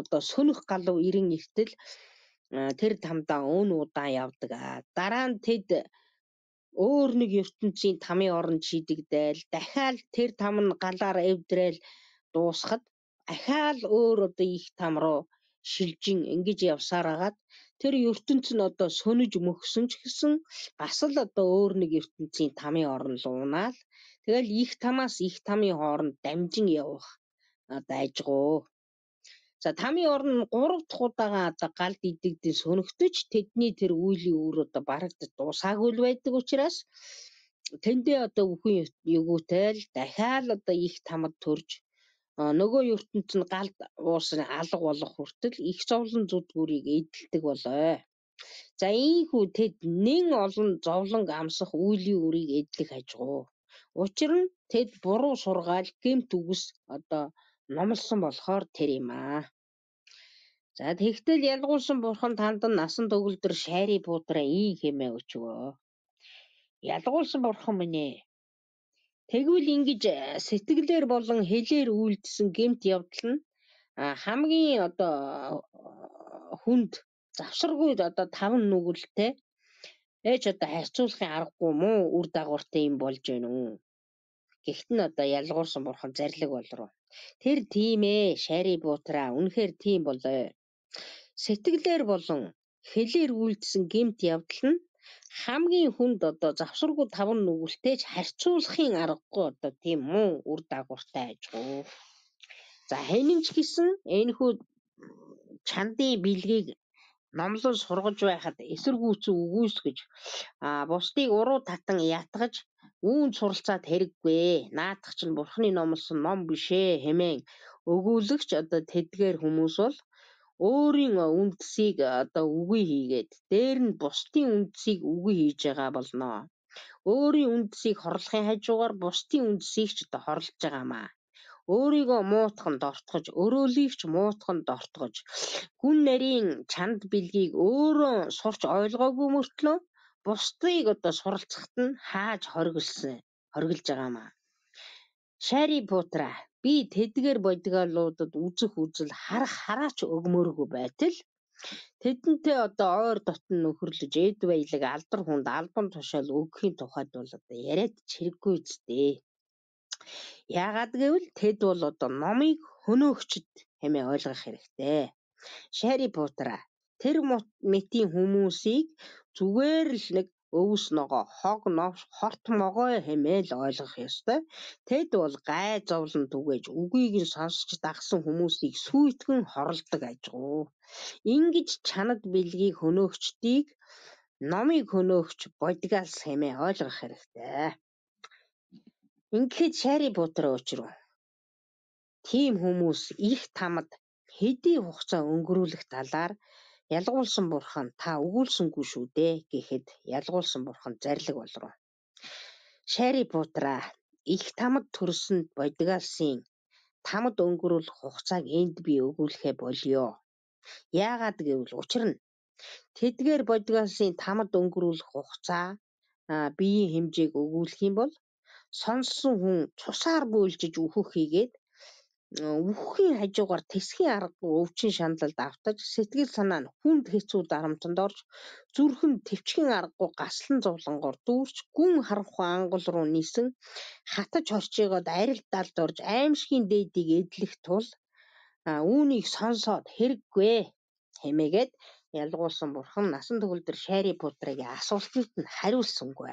одоо сөнөх галуу ирэн ихтэл тэр тамдаа өн удаан явдаг. Дараа нь тэд өөр нэг ертөнцийн тамийн орон шидэгдээл дахиад тэр там нь галаар эвдрээл дуусахад ахаал өөр одоо их там руу шилжин ингэж явсаар агаад тэр ертөнц нь одоо сөнөж мөхсөн ч гэсэн бас л одоо өөр нэг ертөнцийн тамийн орн луунаал тэгэл их тамаас их тамийн хооронд дамжин явах одоо ажгуу. За тамийн орн 3 дахь удаага одоо галд идэгдэн сөнөгтөж тэдний тэр үеийн үр одоо барагд дуусаагүй л байдаг учраас тэндээ одоо бүхэн өгөөтэй л дахиад одоо их тамд төрж Э, нөгөө ертөнд нь галд уусны алга болох хүртэл их зовлон зүдгүүрийг эдэлдэг болоо. За ийхүү тэд нэн олон зовлон амсах үйлийн үрийг эдлэх ажгуу. Учир нь тэд буруу сургаал гэмт үгс одоо номлосон болохоор тэр юм аа. За тэгтэл ялгуулсан бурхан танд насан төгөлдөр шайри буудраа ий хэмээ өчгөө. Ялгуулсан бурхан минь ээ Тэгвэл ингэж э, сэтгэлээр болон хэлээр үйлдсэн гэмт явдал нь хамгийн одоо э, хүнд завшргүй одоо таван нүгэлтэй ээж одоо хайцуулахын аргагүй муу үр дагавартай юм болж байна уу. Гэхдээ нь одоо ялгуурсан бурхан зарлиг болруу. Тэр тийм ээ, шари буутра үнэхээр тийм болоо. Сэтгэлээр болон хэлээр үйлдсэн гэмт явдал нь хамгийн хүнд одоо завсаргуу таван нүгэлтэйч харьцуулахын аргагүй одоо тийм муу үр дагавартай ажгүй. За хэнийч гисэн энэхүү чандын бэлгийг номлон сургаж байхад эсэргүүц үгүйс гэж бусдыг уруу татан ятгаж үүн суралцаад хэрэггүй. Наадах чинь бурхны номлосон ном биш ээ хэмээн өгүүлэгч одоо тэдгээр хүмүүс бол өөрийн үндэсийг одоо үгүй хийгээд дээр нь бусдын үндэсийг үгүй хийж байгаа болно. Өөрийн үндэсийг хорлохын хажуугаар бусдын үндэсийг ч одоо хорлож байгаамаа. Өөрийгөө муутхан дортгож, өрөөлийг ч муутхан дортгож, гүн нарийн чанд бэлгийг өөрөө сурч ойлгоогүй мөртлөө бусдыг одоо суралцахад нь хааж хоригдсан, хоригдж байгаамаа. Шари путраа би тэдгээр бодгалуудад үзэх үзэл харах хараач өгмөөргүй байтал тэдэнтэй одоо ойр дотн нөхөрлөж эд баялаг алдар хүнд албан тушаал өгөхийн тухайд бол одоо яриад чирэггүй ч дээ. Яагаад гэвэл тэд бол одоо номыг хөнөөгчд хэмээн ойлгох хэрэгтэй. Шари путраа тэр метийн хүмүүсийг зүгээр л нэг өвс ногоо, хог новш, хорт могоо хэмээл ойлгох ёстой. Тэд бол гай зовлон түгэж үгийг нь сонсч дагсан хүмүүсийг сүйтгэн хорлдог ажгүй. Ингиж чанад бэлгийг хөнөөгчдийг номыг хөнөөгч бодгалс хэмээн ойлгох хэрэгтэй. Ингээд шари бутар өчрөө. Тийм хүмүүс их тамад хэдий хугацаа өнгөрүүлэх талаар Ялгуулсан бурхан та өгүүлсэнгүй шүү дээ гэхэд ялгуулсан бурхан зарлиг болруу. Шайри буудраа их тамд төрсөнд бодгалсын тамд өнгөрөх хугацааг энд би өгүүлэхэ болиё. Яагаад гэвэл учир нь тэдгээр бодгалсын тамд өнгөрөх хугацаа биеийн хэмжээг өгүүлэх юм бол сонссон хүн цусаар бүйлжиж үхэх хийгээд үхэхийн хажуугаар тэсхийн аргагүй өвчин шаналлд автаж сэтгэл санаа нь хүнд хэцүү дарамтанд орж зүрх нь төвчгийн аргагүй гаслан зовлонгоор дүүрч гүн харанхуй ангул руу нийсэн хатаж хорчигоод арил далд орж аимшгийн дээдийг эдлэх тул үүнийг сонсоод хэрэггүй хэмээгээд ялгуулсан бурхан насан төгөлдөр шайрын пудрыг асуултанд нь хариулсангүй.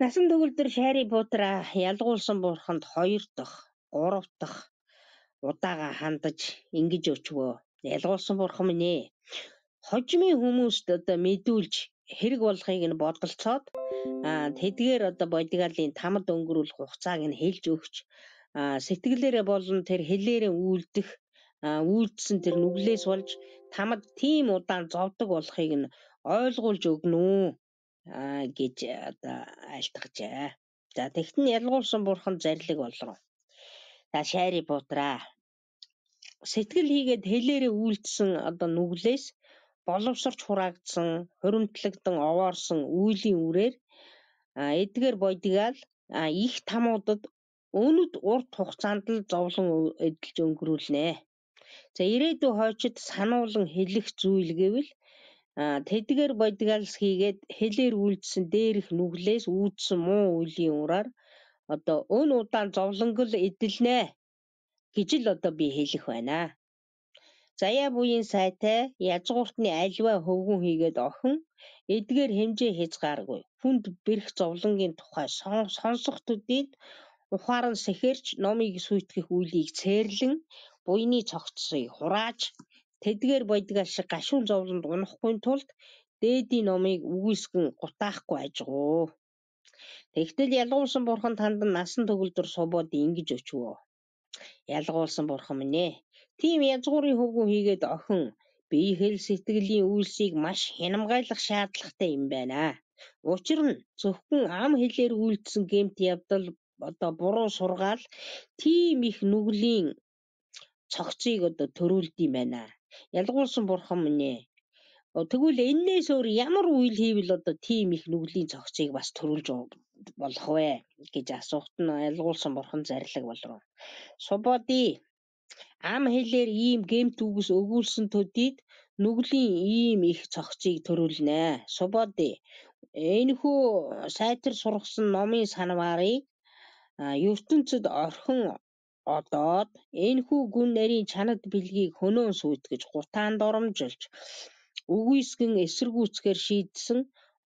Насан төгөлдөр шари буудраа ялгуулсан буурханд хоёр дахь, гурав дахь удаага хандаж ингэж өчгөө. Ялгуулсан буурхан минь ээ. Хожмын хүмүүст одоо мэдүүлж хэрэг болохыг нь бодолцоод тэдгээр одоо бодгалын тамд өнгөрүүлэх хугацааг нь хэлж өгч сэтгэлээрээ болон тэр хэлээрээ үйлдэх үйлдсэн тэр нүглээс болж тамд тийм удаан зовдөг болохыг нь ойлгуулж өгнө үү аа гэж э, одоо айлтгажээ. За тэгтэн ялгуулсан бурхан зарлиг болроо. За шайри буутраа. Сэтгэл хийгээд хэлээрээ үйлдсэн одоо нүглээс боловсорч хураагдсан, хуримтлагдсан, овоорсон үйлийн үрээр эдгээр бодгаал их тамуудад өнөд урт хугацаанд л зовлон эдэлж өнгөрүүлнэ. За ирээдүйн хойчид сануулan хэлэх зүйл гэвэл тэдгээр бодгалс хийгээд хэлээр үйлдсэн дээрх нүглээс үүдсэн муу үлийн ураар одоо өн удаан зовлонгол эдэлнэ гэж л одоо би хэлэх байна. Заяа буян сайтай язгууртны альва хөвгүн хийгээд охин эдгээр хэмжээ хязгааргүй. Хүнд бэрх зовлонгийн тухай сонсогчдын ухаан сэхэрч номыг сүйтгэх үйлийг цээрлэн буйны цогцсыг хурааж Тэдгээр бодгал шиг гашуун зовлонд унахгүй тулд дээдийн номыг үгүйсгэн гутаахгүй ажгуу. Тэгтэл ялгуулсан бурхан танд насан төгөлдөр субууд ингэж өчвөө. Ялгуулсан бурхан минь ээ. Тийм язгуурын хөвгүн хийгээд охин биехэл сэтгэлийн үйлсийг маш хянамгайлах шаардлагатай юм байна. Учир нь зөвхөн ам хэлээр үйлдсэн гэмт явдал одоо буруу сургаал тийм их нүглийн цогцыг одоо төрүүлд юм байна ялгуулсан бурхан минь ээ. Тэгвэл энээс өөр ямар үйл хийвэл одоо тийм их нүглийн цогцыг бас төрүүлж болох вэ гэж асуухт нь ялгуулсан бурхан зарлаг болруу. Субоди ам хэлээр ийм гэмт үгс өгүүлсэн төдийд нүглийн ийм их цогцыг төрүүлнэ. Субоди энэхүү сайтар сургасан номын санварыг ертөнцид орхин Одоод энэхүү гүн нарийн чанар билгийг хөнөөн сүйтгэж, гутаан дурамжилж, үгүйсгэн эсэргүүцэхээр шийдсэн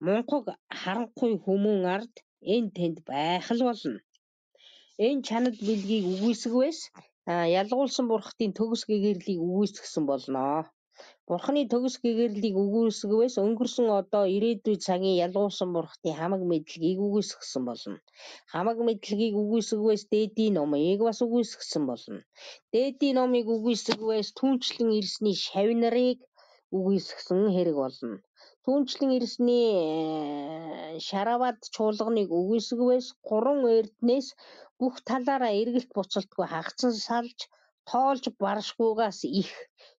мунхаг харанхуй хүмүүн ард энэ тэнд байх л болно. Энэ чанар билгийг үгүйсгвээс ялгуулсан бурхтын төгс гэгэрлийг үгүйсгэсэн болно. Бурхны төгс гэгэрлийг үгүйсгвээс өнгөрсөн одоо ирээдүйн цагийн ялгуусан бурхны хамаг мэдлэгийг үгүйсгэсэн болно. Хамаг мэдлэгийг үгүйсгвээс дээдийн номыг бас үгүйсгэсэн болно. Дээдийн номыг үгүйсгвээс түнчлэн ирсний шавь нарыг үгүйсгсэн хэрэг болно. Түнчлэн ирсний э, шаравад чуулганыг үгүйсгвээс гурван эрднээс бүх талаараа эргэлт буцалтгүй хагцсан салж тоолж баршгүйгаас их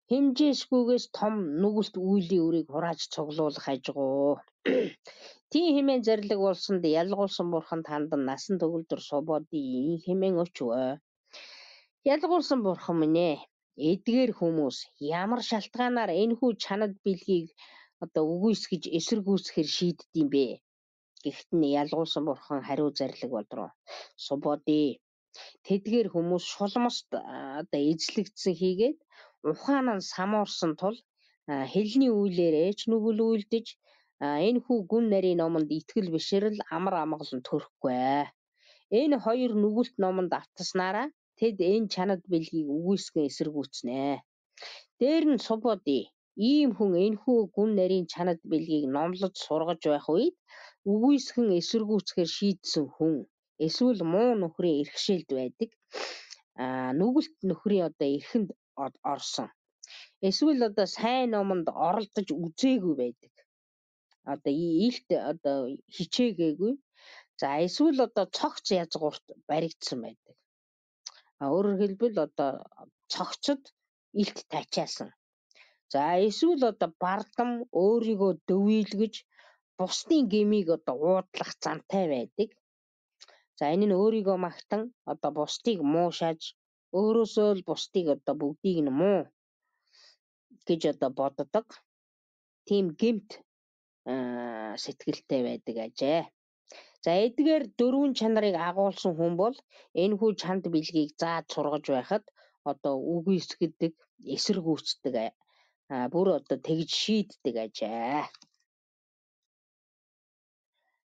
хэмжээсгүйгээс том нүгэлт үйлийн үрийг хурааж цуглуулах ажгуу. [clears throat] Тийм хэмээн зэрлэг улсанд ялгуулсан бурхан тандан насан төгөлдөр субодийн хэмээн өчвөө. Ялгуулсан бурхан минь ээ эдгээр хүмүүс ямар шалтгаанаар энэхүү чанад бэлгийг одоо үгүйсгэж эсэргүүцэхэр шийддэм бэ? Гэхдээ нь ялгуулсан бурхан хариу зарлиг болроо. Субоди тэдгээр хүмүүс шулмаст одоо эзлэгдсэн хийгээд ухаан нь самуурсан тул хэлний үйлээр ээж нүгэл үйлдэж энэ хүү гүн нарийн номонд итгэл бишрэл амар амгал нь төрөхгүй ээ. Энэ хоёр нүгэлт номонд автаснаараа тэд энэ чанад бэлгийг үгүйсгэн эсэргүүцнэ. Дээр нь субоди ийм хүн энхүү гүн нарийн чанад бэлгийг номлож сургаж байх үед үгүйсгэн эсэргүүцэхээр шийдсэн хүн эсвэл муу нөхрийн иргэшээлд байдаг. Аа нүгэлт нөхрийн одоо эрхэнд орсон. Эсвэл одоо сайн номонд оролдож үзээгүй байдаг. Одоо илт одоо хичээгээгүй. За эсвэл одоо цогц язгуурт баригдсан байдаг. А өөрөөр хэлбэл одоо цогцод илт тачаасан. За эсвэл одоо бардам өөрийгөө дөвийлгэж бусдын гэмийг одоо уудлах зантай байдаг. За энэ нь өөрийгөө магтан одоо бусдыг муушааж Өөрөөсөө л бусдыг одоо бүгдийг нь муу гэж одоо боддог. Тим гэмт сэтгэлтэй байдаг ажээ. За эдгээр дөрвөн чанарыг агуулсан хүн бол энэ хүү чанд билгийг зааж сургаж байхад одоо үгүйсгэдэг, эсэргүүцдэг бүр одоо тэгж шийддэг ажээ.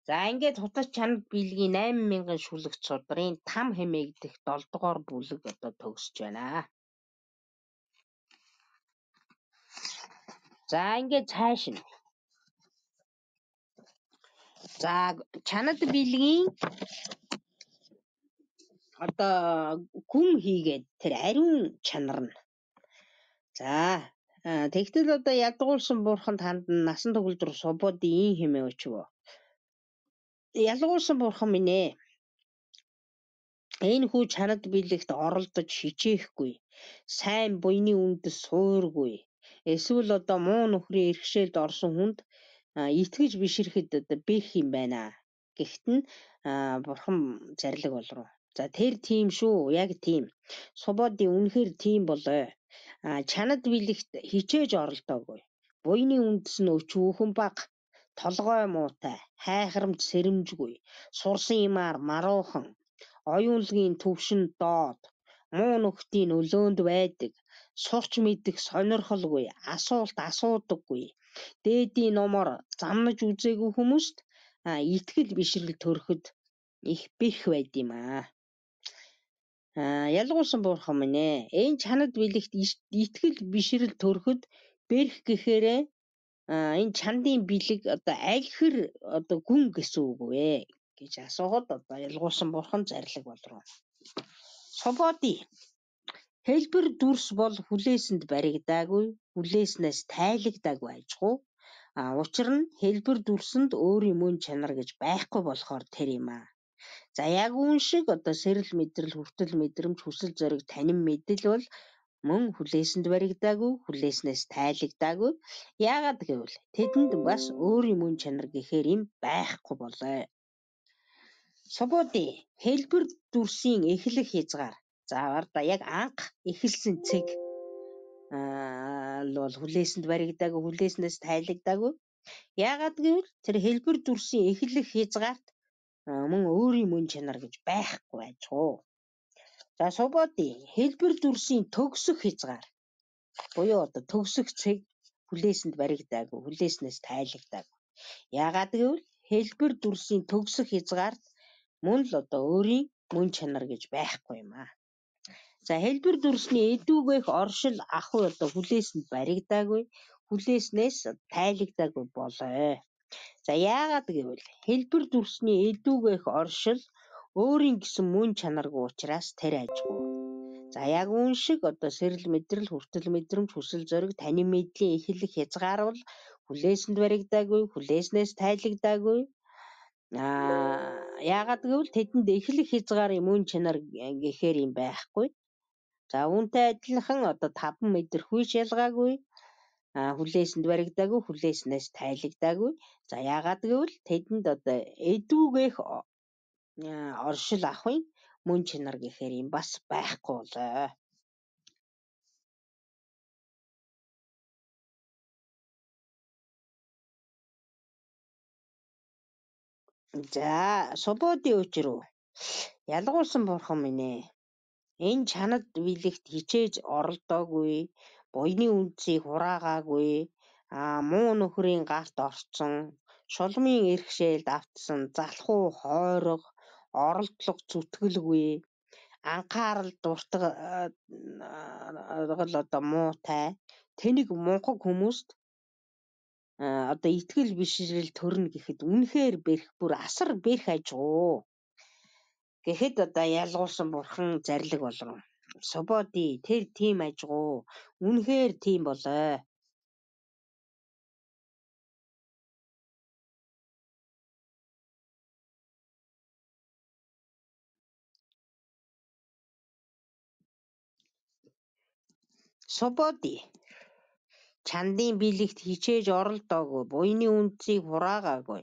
За ингээд хутас чанар биелгийн 8000 шүлэгч судрын там хэмээх дэх 7 дугаар бүлэг одоо төгсөж байна. За ингээд цааш нь. За чанад биелгийн одоо гүн хийгээд тэр ариун чанар нь. За э, тэгтэл одоо ядгуулсан буурханд ханд насан төгөлдөр субуудын хэмээ өчвөө. Ялгуулсан бурхан минь ээ. Энэ хүү чанад билэгт оролдож хичээхгүй. Сайн буйны үнд суургүй. Эсвэл одоо муу нөхрийн иргэшээлд орсон хүнд итгэж бишрэхэд одоо бэх юм байна. Гэхдээ нь бурхан зарлиг болруу. За тэр тийм шүү, яг тийм. Субоди үнэхээр тийм болоо. А чанад билэгт хичээж оролдоогүй. Буйны үндэс нь өчүүхэн баг толгой муутай, хайхрамж сэрэмжгүй, сурсан юмар маруухан, оюунлгийн төвшин доод, муу нөхдийн өлөөнд байдаг, сурч мэдэх сонирхолгүй, асуулт асуудаггүй, дээдийн номор замнаж үзээгүй хүмүүст итгэл бишрэл төрөхөд их бэх байд юм аа. А ялгуулсан буурхан минь ээ. Энд чанад билэгт итгэл бишрэл төрөхөд бэрх гэхээрээ Э, энэ чандын бэлэг одоо аль хэр одоо гүн гэсэн үг вэ гэж асуухад одоо ялгуулсан бурхан зарлаг болруу. Сободи хэлбэр дүрс бол хүлээсэнд баригдаагүй, хүлээснээс тайлагдаагүй ажгүй. А учир нь хэлбэр дүрсэнд өөр юм өн чанар гэж байхгүй болохоор тэр юм аа. За яг үүн шиг одоо сэрэл мэдрэл, хүртэл мэдрэмж, хүсэл зориг, танин мэдэл бол мөн хүлээсэнд баригдаагүй, хүлээснээс тайлагдаагүй. Яагаад гэвэл тэдэнд бас өөрийн мөн чанар гэхээр юм байхгүй болоо. Субууди хэлбэр дүрсийн эхлэх хязгаар заавар да яг анх эхэлсэн цаг аа бол хүлээсэнд баригдаагүй, хүлээснээс тайлагдаагүй. Яагаад гэвэл тэр хэлбэр дүрсийн эхлэх хязгаарт мөн өөрийн мөн чанар гэж байхгүй байж гоо. За субуудын хэлбэр дүрсийн төгсөх хязгаар буюу одоо төгсөх цэг хүлээсэнд баригдаагүй, хүлээснээс тайлагдаагүй. Яагаад гэвэл хэлбэр дүрсийн төгсөх хязгаард мөн л одоо өөрийн мөн чанар гэж байхгүй юм аа. За хэлбэр дүрсний эдүүгөх оршил ахуй одоо хүлээсэнд баригдаагүй, хүлээснээс тайлагдаагүй болоо. За яагаад гэвэл хэлбэр дүрсний эдүүгөх оршил өөрийн гэсэн мөн чанаргүй учраас тэр ажгүй. За яг үүн шиг одоо сэрэл мэдрэл, хүртэл мэдрэмж, хүсэл зориг, таны мэдлийн эхлэх хязгаар бол хүлээсэнд баригдаагүй, хүлээснээс тайлагдаагүй. Аа яагаад гэвэл тэдэнд эхлэх хязгаар мөн чанар гэхээр юм байхгүй. За үүнтэй адилхан одоо 5 мэдрэхгүй шалгаагүй хүлээсэнд баригдаагүй хүлээснээс тайлагдаагүй. За яагаад гэвэл тэдэнд одоо эдүүгэх Э, оршил ахуйн мөн чанар гэхээр юм бас байхгүй болоо. За субуудын үеч рүү ялгуулсан бурхан минь ээ. Энэ чанад билэгт хичээж оролдоогүй, буйны үндсийг хураагаагүй, аа муу нөхрийн гарт орцсон, шулмын эрхшээлд автсан залхуу хойрог оролдлого зүтгэлгүй анхаарал э, дуртаг л одоо муутай тэнийг мунхаг хүмүүст э, одоо итгэл бишрэл төрнө гэхэд үнэхээр бэрх бүр асар бэрх ажгуу гэхэд одоо ялгуулсан бурхан зарлиг болов. Субоди тэр тийм ажгуу. Үнэхээр тийм болоо. Субоди чандын биелэгт хичээж оролдоогүй, буяны үндсийг хураагаагүй,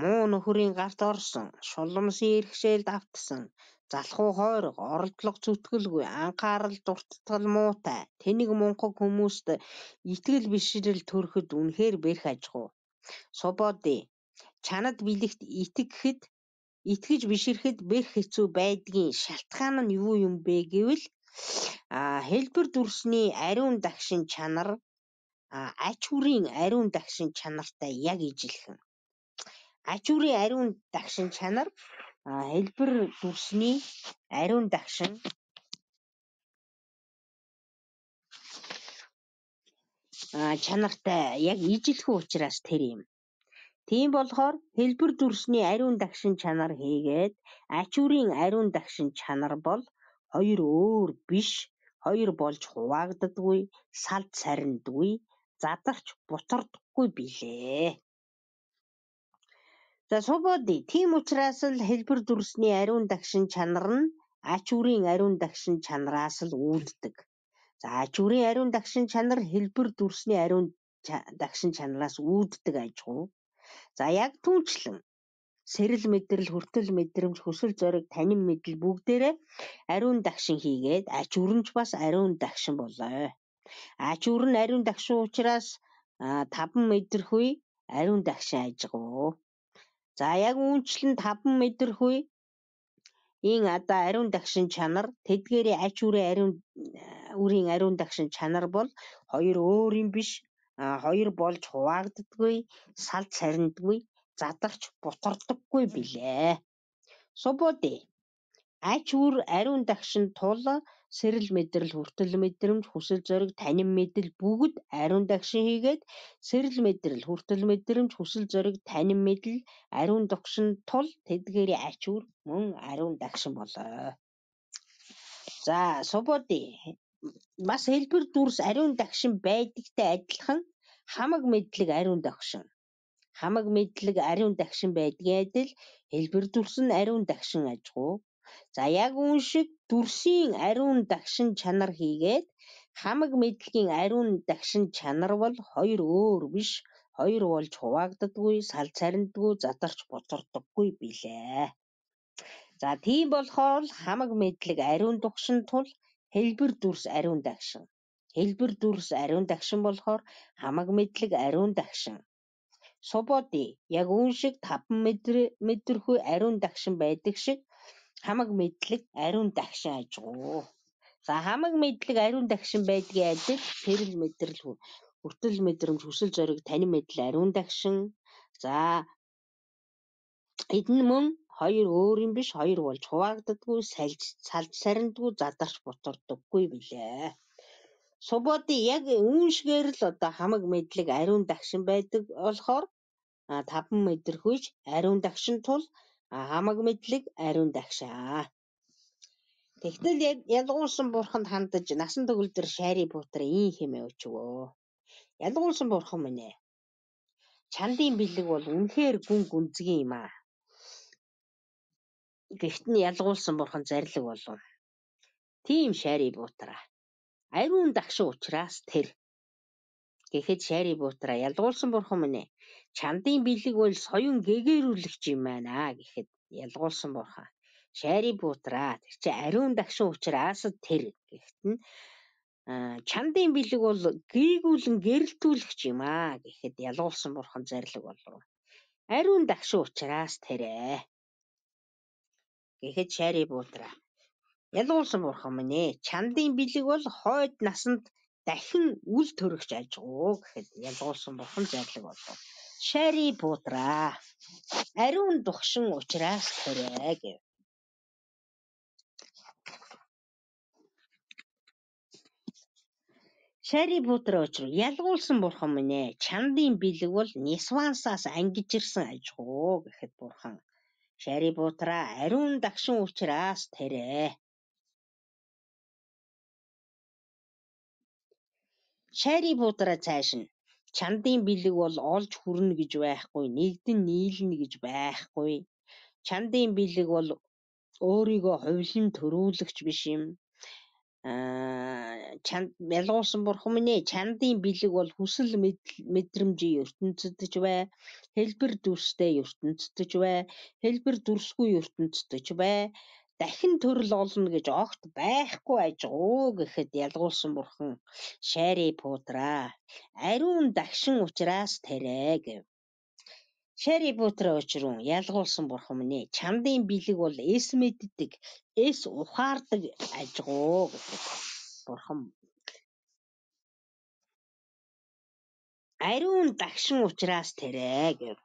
муу нөхрийн гарт орсон, шулмсын иргэшээлд автсан, залхуу хойрог, оролдлого зүтгэлгүй, анхаарал дуртгал муутай, тэнийг мунхаг хүмүүст итгэл бишрэл төрөхөд үнэхээр бэрх ажгүй. Субоди чанад билэгт итгэхэд итгэж бишрэхэд бэр хэцүү байдгийн шалтгаан нь юу юм бэ гэвэл Хэлбэр дүрсний ариун дагшин чанар ач үрийн ариун дагшин чанартай яг ижилхэн. Ач үрийн ариун дагшин чанар хэлбэр дүрсний ариун дагшин чанартай яг ижилхэн учраас тэр юм. Тийм болохоор хэлбэр дүрсний ариун дагшин чанар хийгээд ач үрийн ариун дагшин чанар бол Хоёр өөр биш, хоёр болж хуваагддаггүй, салд сарнидаггүй, задарч бутардаггүй билээ. За субоди тийм учраас л хэлбэр дүрсний ариун дагшин чанар нь ачүрийн ариун дагшин чанараас л үүддэг. За ачүрийн ариун дагшин чанар хэлбэр дүрсний ариун дагшин чанараас үүддэг ажгүй. За яг түнчлэн сэрэл мэдрэл, хүртэл мэдрэмж, хүсэл зориг, танин мэдэл бүгдээрээ ариун дагшин хийгээд ачүрэнч бас ариун дагшин болоо. Ачүрэн ариун дагшин учраас 5 мэдрэх үе ариун дагшин ажгав. За яг үүнчлэн 5 мэдрэх үе ийн ада ариун дагшин чанар тэдгээрийн ач үрийн ариун үрийн ариун дагшин чанар бол хоёр өөр юм биш хоёр болж хуваагддаггүй салд сарниндгүй задарч бутардаггүй билээ. Субуудын ач үр ариун дагшин тул сэрэл мэдрэл хүртэл мэдрэмж хүсэл зориг танин мэдэл бүгд ариун дагшин хийгээд сэрэл мэдрэл хүртэл мэдрэмж хүсэл зориг танин мэдэл ариун дагшин тул тэдгээр ач үр мөн ариун дагшин болоо. За субуудын бас хэлбэр дүрс ариун дагшин байдагтай адилхан хамаг мэдлэг ариун дагшин хамаг мэдлэг ариун дагшин байдгийн адил хэлбэр дүрс нь ариун дагшин ажгуу. За яг үн шиг дүрсийн ариун дагшин чанар хийгээд хамаг мэдлэгийн ариун дагшин чанар бол хоёр өөр биш хоёр болж хуваагддаггүй салцарндгүй задарч бутардаггүй билээ. За тийм болохоор хамаг мэдлэг ариун дагшин тул хэлбэр дүрс ариун дагшин. Хэлбэр дүрс ариун дагшин болохоор хамаг мэдлэг ариун дагшин. Субуудий яг үүн шиг таван мэдэрхүй ариун дагшин байдаг шиг хамаг мэдлэг ариун дагшин аж уу. За хамаг мэдлэг ариун дагшин байдгийн адил тэрл мэдрэл хүртэл мэдрэмж хүсэл зориг танин мэдл ариун дагшин. За эдэн мөн хоёр өөр юм биш хоёр болж хуваагддаггүй салж салж сарандгүй задарч бутардаггүй билээ. Субуудын яг үүншгээр л одоо хамаг мэдлэг ариун дагшин байдаг болохоор 5 мэдрэхүйч ариун дагшин тул хамаг мэдлэг ариун дагшаа. Тэгтэл яг ялгуулсан бурханд хандаж насан төгөлдөр шари буутар ийм хэмээ өчгөө. Ялгуулсан бурхан минь ээ. Чандын бэлэг бол үнэхээр гүн гүнзгий юм аа. Гэхдээ ялгуулсан бурхан зарлиг болов. Тийм шари буутараа Ариун дагшин учраас тэр Гэхэд шайри буутара ялгуулсан бурхан минь ээ. Чандын бэлэг бол соён гэгэрүүлэгч юм байна аа гэхэд ялгуулсан бурхан. Шайри буутара тэр чи ариун дагшин учраас тэр гэхэд нь чандын бэлэг бол гээгүүлэн гэрэлтүүлэгч юм аа гэхэд ялгуулсан бурхан зарлиг болов. Ариун дагшин учраас тэрэ. Гэхэд шайри буутара Ялгуулсан бурхан минь ээ чандын бэлэг бол хойд насанд дахин үл төрөгч ажгуу гэхэд ялгуулсан бурхан зайлаг болов. Шари буудраа. Ариун духшин ухраас төрөө гэв. Шари буудраа учруу ялгуулсан бурхан минь ээ чандын бэлэг бол нисвансаас ангиж ирсэн ажгуу гэхэд бурхан Шари буудраа ариун дагшин ухраас тарэ Шайри буудараа цааш нь чандын бэлэг бол олж хүрнэ гэж байхгүй, нэгдэн нийлнэ гэж байхгүй. Чандын бэлэг бол өөрийгөө хувлан төрүүлэгч биш юм. Аа чанд ялгуулсан бурхан минь ээ чандын бэлэг бол хүсэл мэдрэмжийн ертөнцид ч бай, хэлбэр дүрстэй ертөнцид ч бай, хэлбэр дүрсгүй ертөнцид ч бай дахин төрөл олно гэж огт байхгүй ажгуу гэхэд ялгуулсан бурхан шайрыг пуудраа. Ариун дагшин ухраас тарай гэв. Шэри буутраа өчрөн ялгуулсан бурхан минь чамдын бэлэг бол эс мэддэг, эс ухаардаг ажгуу гэсэн бурхан. Ариун дагшин ухраас тарай гэв.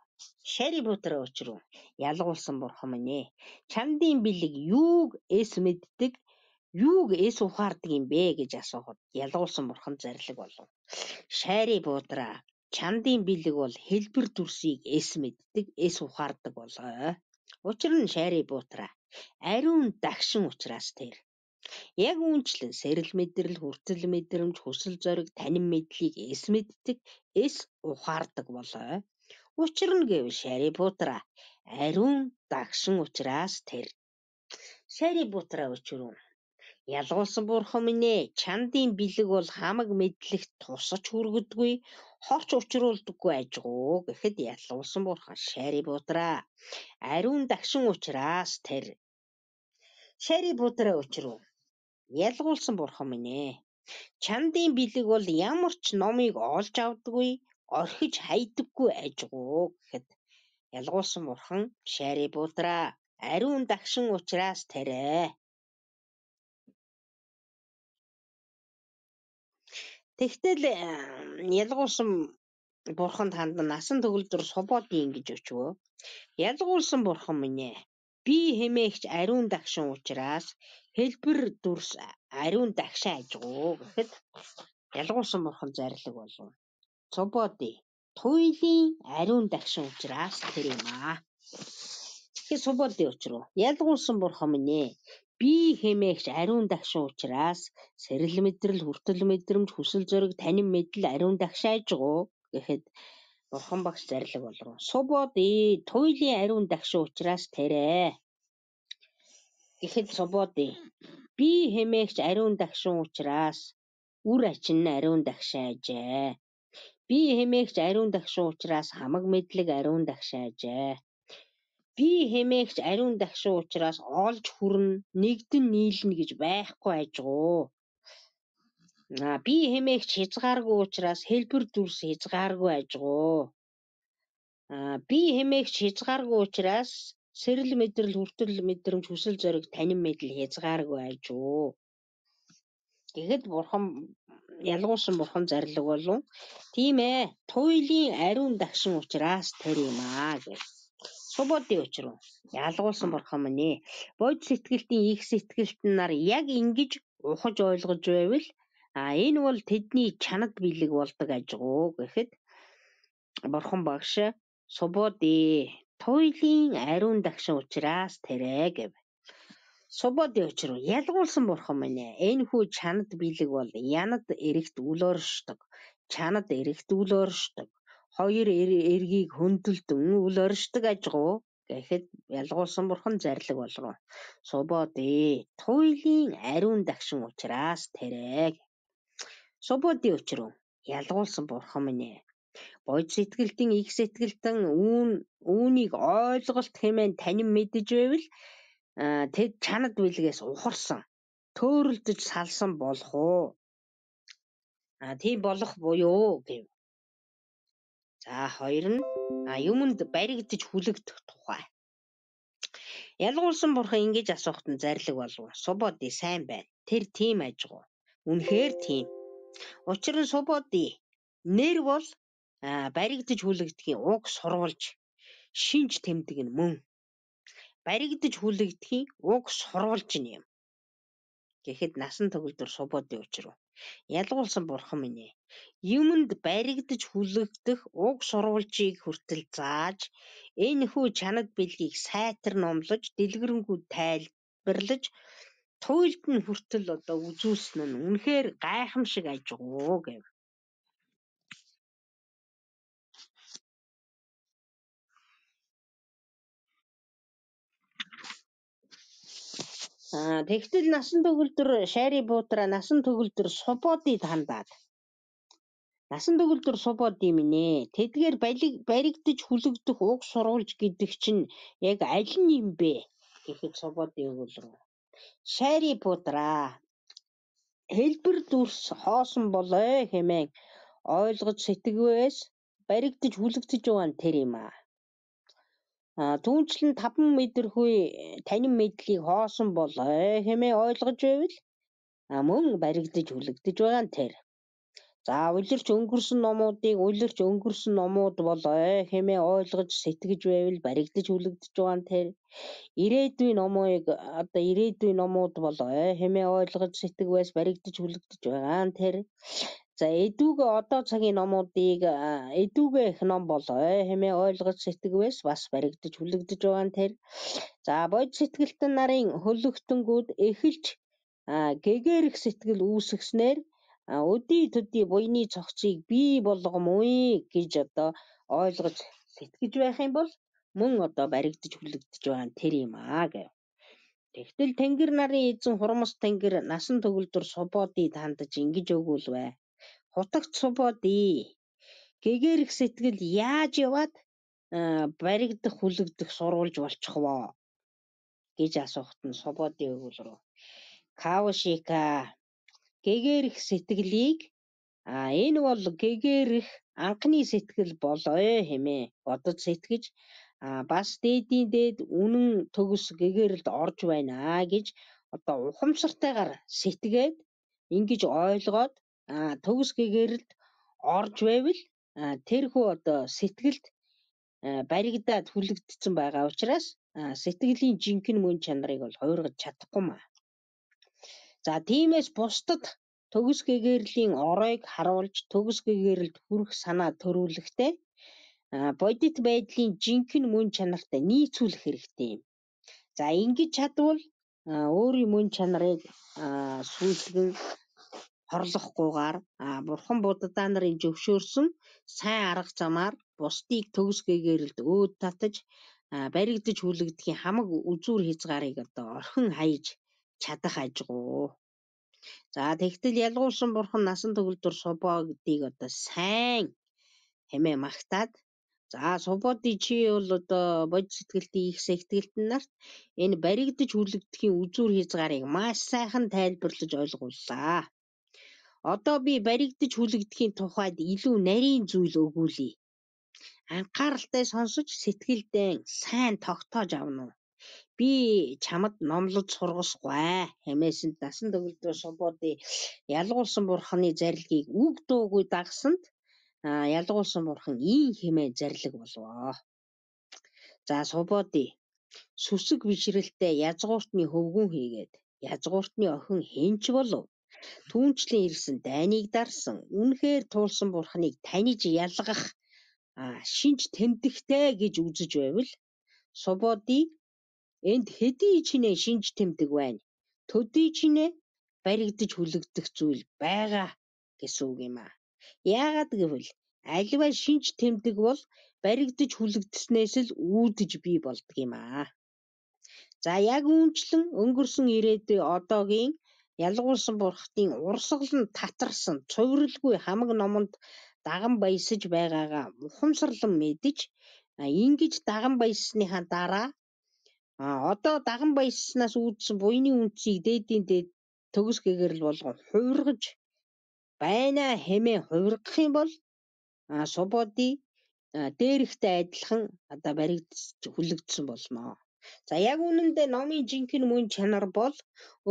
Шарибуутраа учруу ялгуулсан бурхан минь ээ. Чамдын бэлэг юуг эс мэддэг, юуг эс ухаардаг юм бэ гэж асуухад ялгуулсан бурхан зарлиг болов. Шарибуутраа чамдын бэлэг бол хэлбэр дүрсийг эс мэддэг, эс ухаардаг болоо. Учир нь шарибуутраа ариун дагшин ухраас тэр Яг үүнчлэн сэрэл мэдрэл, хүртэл мэдрэмж, хүсэл зориг, танин мэдлийг эс мэддэг, эс ухаардаг болоо. Учир нь гэвэл Шарипутра ариун дагшин учраас тэр Шарипутра өчрөн ялгуулсан бурхан минь ээ чандын бэлэг бол хамаг мэдлэгт тусаж хүргдэггүй хорч учруулдаггүй ажгүй гэхэд ялгуулсан бурхан Шарипутра ариун дагшин учраас тэр Шарипутра өчрөн ялгуулсан бурхан минь ээ чандын бэлэг бол ямар ч номыг олж авдаггүй орхиж хайдаггүй ажгуу гэхэд ялгуулсан бурхан шаарий буудраа ариун дагшин ухраас тарай. Тэгтэл ялгуулсан бурханд ханд насан төгөлдөр субод ийн гэж өчвөө. Ялгуулсан бурхан минь ээ. Би хэмээгч ариун дагшин ухраас хэлбэр дүрс ариун дагшаа ажгуу гэхэд ялгуулсан бурхан зарлаг болов. Субуудын туйлын ариун дагшин учраас тэр юм аа. Тэгэхээр субуудын учруу ялгуулсан бурхан минь ээ би хэмээгч ариун дагшин учраас сэрэл мэдрэл, хүртэл мэдрэмж, хүсэл зориг, танин мэдл ариун дагшааж гоо гэхэд бурхан багш зарлаг болгоно. Субод ээ туйлын ариун дагшин учраас тэрэ. Гэхэд субод ээ би хэмээгч ариун дагшин учраас үр ачин ариун дагшаажээ. Би хэмээгч ариун дагшин учраас хамаг мэдлэг ариун дагшаажээ. Би хэмээгч ариун дагшин учраас олж хүрнэ, нэгдэн нийлнэ гэж байхгүй ажгүй. На би хэмээгч хязгааргүй учраас хэлбэр дүрс хязгааргүй ажгүй. А би хэмээгч хязгааргүй учраас сэрэл мэдрэл хүртэл мэдрэмж хүсэл зориг танин мэдл хязгааргүй ажгүй. Тэгэхэд бурхан ялгуулсан бурхан зарлаг болон тийм ээ туйлын ариун дагшин ухраас тэр юм аа гэж Субодын учруу ялгуулсан бурхан мань ээ. Бод сэтгэлтийн их сэтгэлт нар яг ингэж ухаж ойлгож байвал а энэ бол тэдний чанад билэг болдог ажгуу гэхэд бурхан багш Субодэ туйлын ариун дагшин ухраас тэрэ гэв. Субод яочруу ялгуулсан бурхан минь ээ. Энэ хүү чанад бэлэг бол янад эрэгт үл оршдог. Чанад эрэгт үл оршдог. Хоёр эргийг хөндлөдөн үл оршдог ажгуу гэхэд ялгуулсан бурхан зарлаг болгоо. Субод ээ. Туйлын ариун дагшин ухраас тэрэг. Субодын учруу ялгуулсан бурхан минь ээ. Бод сэтгэлтэн их сэтгэлтэн үүн үүнийг ойлголт хэмээн танин мэдж байвал Э, тэд чанад билгээс ухарсан төөрөлдөж салсан болох уу. А тийм болох буюу гэв. За хоёр нь юмд баригдаж хүлэгдэх тухай. Ялгуулсан бурхан ингэж асуухт нь зарлиг болов. Субоди сайн байна. Тэр тийм ажгүй. Үнэхээр тийм. Учир нь субоди нэр бол баригдаж хүлэгдэхийн уг сурвалж шинж тэмдэг нь мөн баригдаж хүлэгдэхийн уг сурвалжин юм гэхэд насан төгөлдөр субуудын учруу ялгуулсан бурхан минь ээ юмнд баригдаж хүлэгдэх уг сурвалжийг хүртэл зааж энэ хүү чанад бэлгийг сайтар номлож дэлгэрэнгүй тайлбарлаж туйлд нь хүртэл одоо үзүүлсэн нь үнэхээр гайхамшиг аж агуу гэв. Аа тэгтэл насан төгөлдөр шари буудраа насан төгөлдөр субодыг хандаад. Насан төгөлдөр субод юм нэ. Тэдгээр бариг баригдаж хүлэгдэх уг сурвалж гэдэг чинь яг аль нь юм бэ гэхэд субодын өгүүлбэр. Шари буудраа хэлбэр дүрс хоосон болоо хэмээн ойлгож сэтгвээс баригдаж хүлэгдэж байгаа нь тэр юм аа. Түүнчлэн 5 мэдрэхүй танин мэдлийг хоосон бол хэмээ ойлгож байвал мөн баригдаж хүлэгдэж байгаа нь тэр. За улирч өнгөрсөн номуудыг улирч өнгөрсөн номууд бол хэмээ ойлгож сэтгэж байвал баригдаж хүлэгдэж байгаа нь тэр. Ирээдүйн номыг одоо ирээдүйн номууд бол хэмээ ойлгож сэтгэж баригдаж хүлэгдэж байгаа нь тэр. За эдүүгээ одоо цагийн номуудыг эдүүгээ их ном бол ой э, хэмээ ойлгож сэтгэвээс бас баригдаж хүлэгдэж байгаа нь тэр. За бодит сэтгэлтэн нарын хөлөгтөнгүүд эхэлж гэгэрх сэтгэл үүсгэснээр өдий төдий буйны цогцыг бий болгомгүй гэж одоо ойлгож сэтгэж байх юм бол мөн одоо баригдаж хүлэгдэж байгаа нь тэр юм аа гэв. Тэгтэл тэнгэр нарын эзэн хурмас тэнгэр насан төгөлдөр субоди тандаж ингэж өгүүлвэ хутагт сувууд ий. Гэгээрх сэтгэл яаж яваад э, баригдах хүлэгдэх сурулж болчих воо гэж асуухт нь сувуудын өгүүл рүү Кавшика гэгээрх сэтгэлийг а энэ бол гэгээрх анхны сэтгэл болоо хэмээ бодож сэтгэж бас дээдийн дээд үнэн төгс гэгээрэлд орж байна гэж одоо ухамсартайгаар сэтгэгээд ингэж ойлгоод төгс гэгээрэлд орж байвал тэрхүү одоо сэтгэлд баригдаад хүлэгдсэн байгаа учраас сэтгэлийн жинхэнэ мөн чанарыг бол хуургаж чадахгүй маа. За тиймээс бусдад төгс гэгэрлийн оройг харуулж төгс гэгэрэлд хүрэх санаа төрүүлэхдээ бодит байдлын жинхэнэ мөн чанартай нийцүүлэх хэрэгтэй юм. За ингэж чадвал өөрийн мөн чанарыг сүйтгэн хорлохгүйгээр бурхан буддаа нарын зөвшөөрсөн сайн арга замаар бусдыг төгсгэгээр л өөд татаж баригдаж хүлэгдэхийн хамаг үзүүр хязгаарыг одоо орхин хаяж чадах ажгүй. За тэгтэл ялгуулсан бурхан насан төгөлдөр субоо гэдгийг одоо сайн хэмээ магтаад за субооди чи бол одоо бод сэтгэлтийн их сэтгэлтэн нарт энэ баригдаж хүлэгдэхийн үзүүр хязгаарыг маш сайхан тайлбарлаж ойлгууллаа. Одоо би баригдаж хүлэгдэхийн тухайд илүү нарийн зүйл өгүүлье. Анхааралтай сонсож сэтгэлдээ сайн тогтоож авна уу? Би чамд номлож сургасгүй хэмээсэнд дасан төгөлдөр субуудын ялгуулсан бурханы зарилгийг үг дуугүй дагсанд ялгуулсан бурхан ийм хэмээ зарилэг болвоо. За субуудын сүсэг бишрэлтэй язгууртны хөвгүн хийгээд язгууртны охин хинч болов Түүнчлэн ирсэн дайныг дарсан үнэхээр туулсан бурхныг таниж ялгах шинж тэмдэгтэй гэж үзэж байвал Субоди энд хэдий чинээ шинж тэмдэг байна. Төдий чинээ баригдаж хүлэгдэх зүйл байгаа гэсэн үг юм аа. Яагаад гэвэл аливаа шинж тэмдэг бол баригдаж хүлэгдэснээс л үүдэж бий болдог юм аа. За яг үүнчлэн өнгөрсөн ирээдүй одоогийн Ялгуулсан бурхадын урсгал нь татарсан цоврилгүй хамаг номонд даган баясаж байгаагаа ухамсарлан мэдэж ингэж даган баяссныхаа дараа одоо даган баясснаас үүдсэн буйны үнцгийг дээдийн дээд төгс гээгэр л болгон хувиргаж байна хэмээн хувиргах юм бол субоди дээрхтэй адилхан одоо баригдж хүлэгдсэн болно. За яг үнэндээ номын жинхэнэ мөн чанар бол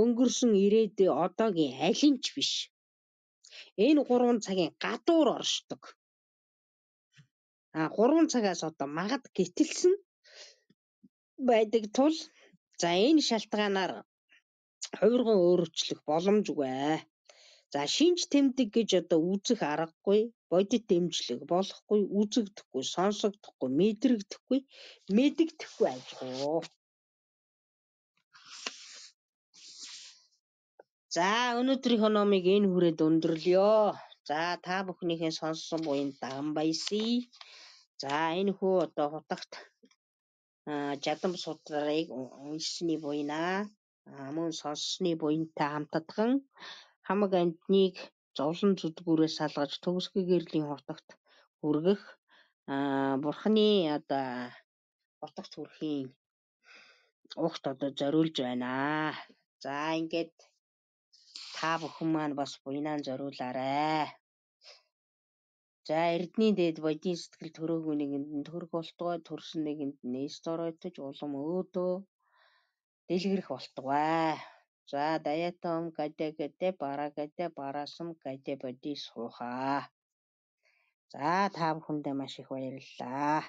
өнгөрсөн ирээдүй одоогийн аль нь ч биш. Энэ 3 цагийн гадуур оршдог. А 3 цагаас одоо магад гитэлсэн байдаг тул за энэ шалтгаанаар хувирган өөрчлөх боломжгүй. За шинж тэмдэг гэж одоо үзэх аргагүй бодит дэмжлэг болохгүй, үзэгдэхгүй, сонсогдохгүй, мэдрэгдэхгүй, мэдэгдэхгүй аж ахуй. За өнөөдрийнхөө номыг энэ хүрээд өндөрлөё. За та бүхнийхээ сонссон буйнд даган баясыг. За энэ хөө одоо хутагт жадам судрыг уншсны буйна. Мөн сонссны буйнтай хамтдаган хамаг амтныг зовлон зүдгүүрээс салгаж төгсгий гэрлийн хотогт хүргэх бурханы одоо хотогт хүрэхийн ухт одоо зориулж байна. За ингээд та бүхэн маань бас буйнаа зориулаарай. За эрдний дээд бодийн сэтгэл төрөөгүй нэгэнд нь төрөх болтгой төрсөн нэгэнд нь нээс доройтож улам өөдөө дэлгэрэх болтгой. За даяатан ом гадаагадаа бараагаадаа бараасан гадаа бодий суухаа. За та бүхэндээ маш их баярлалаа.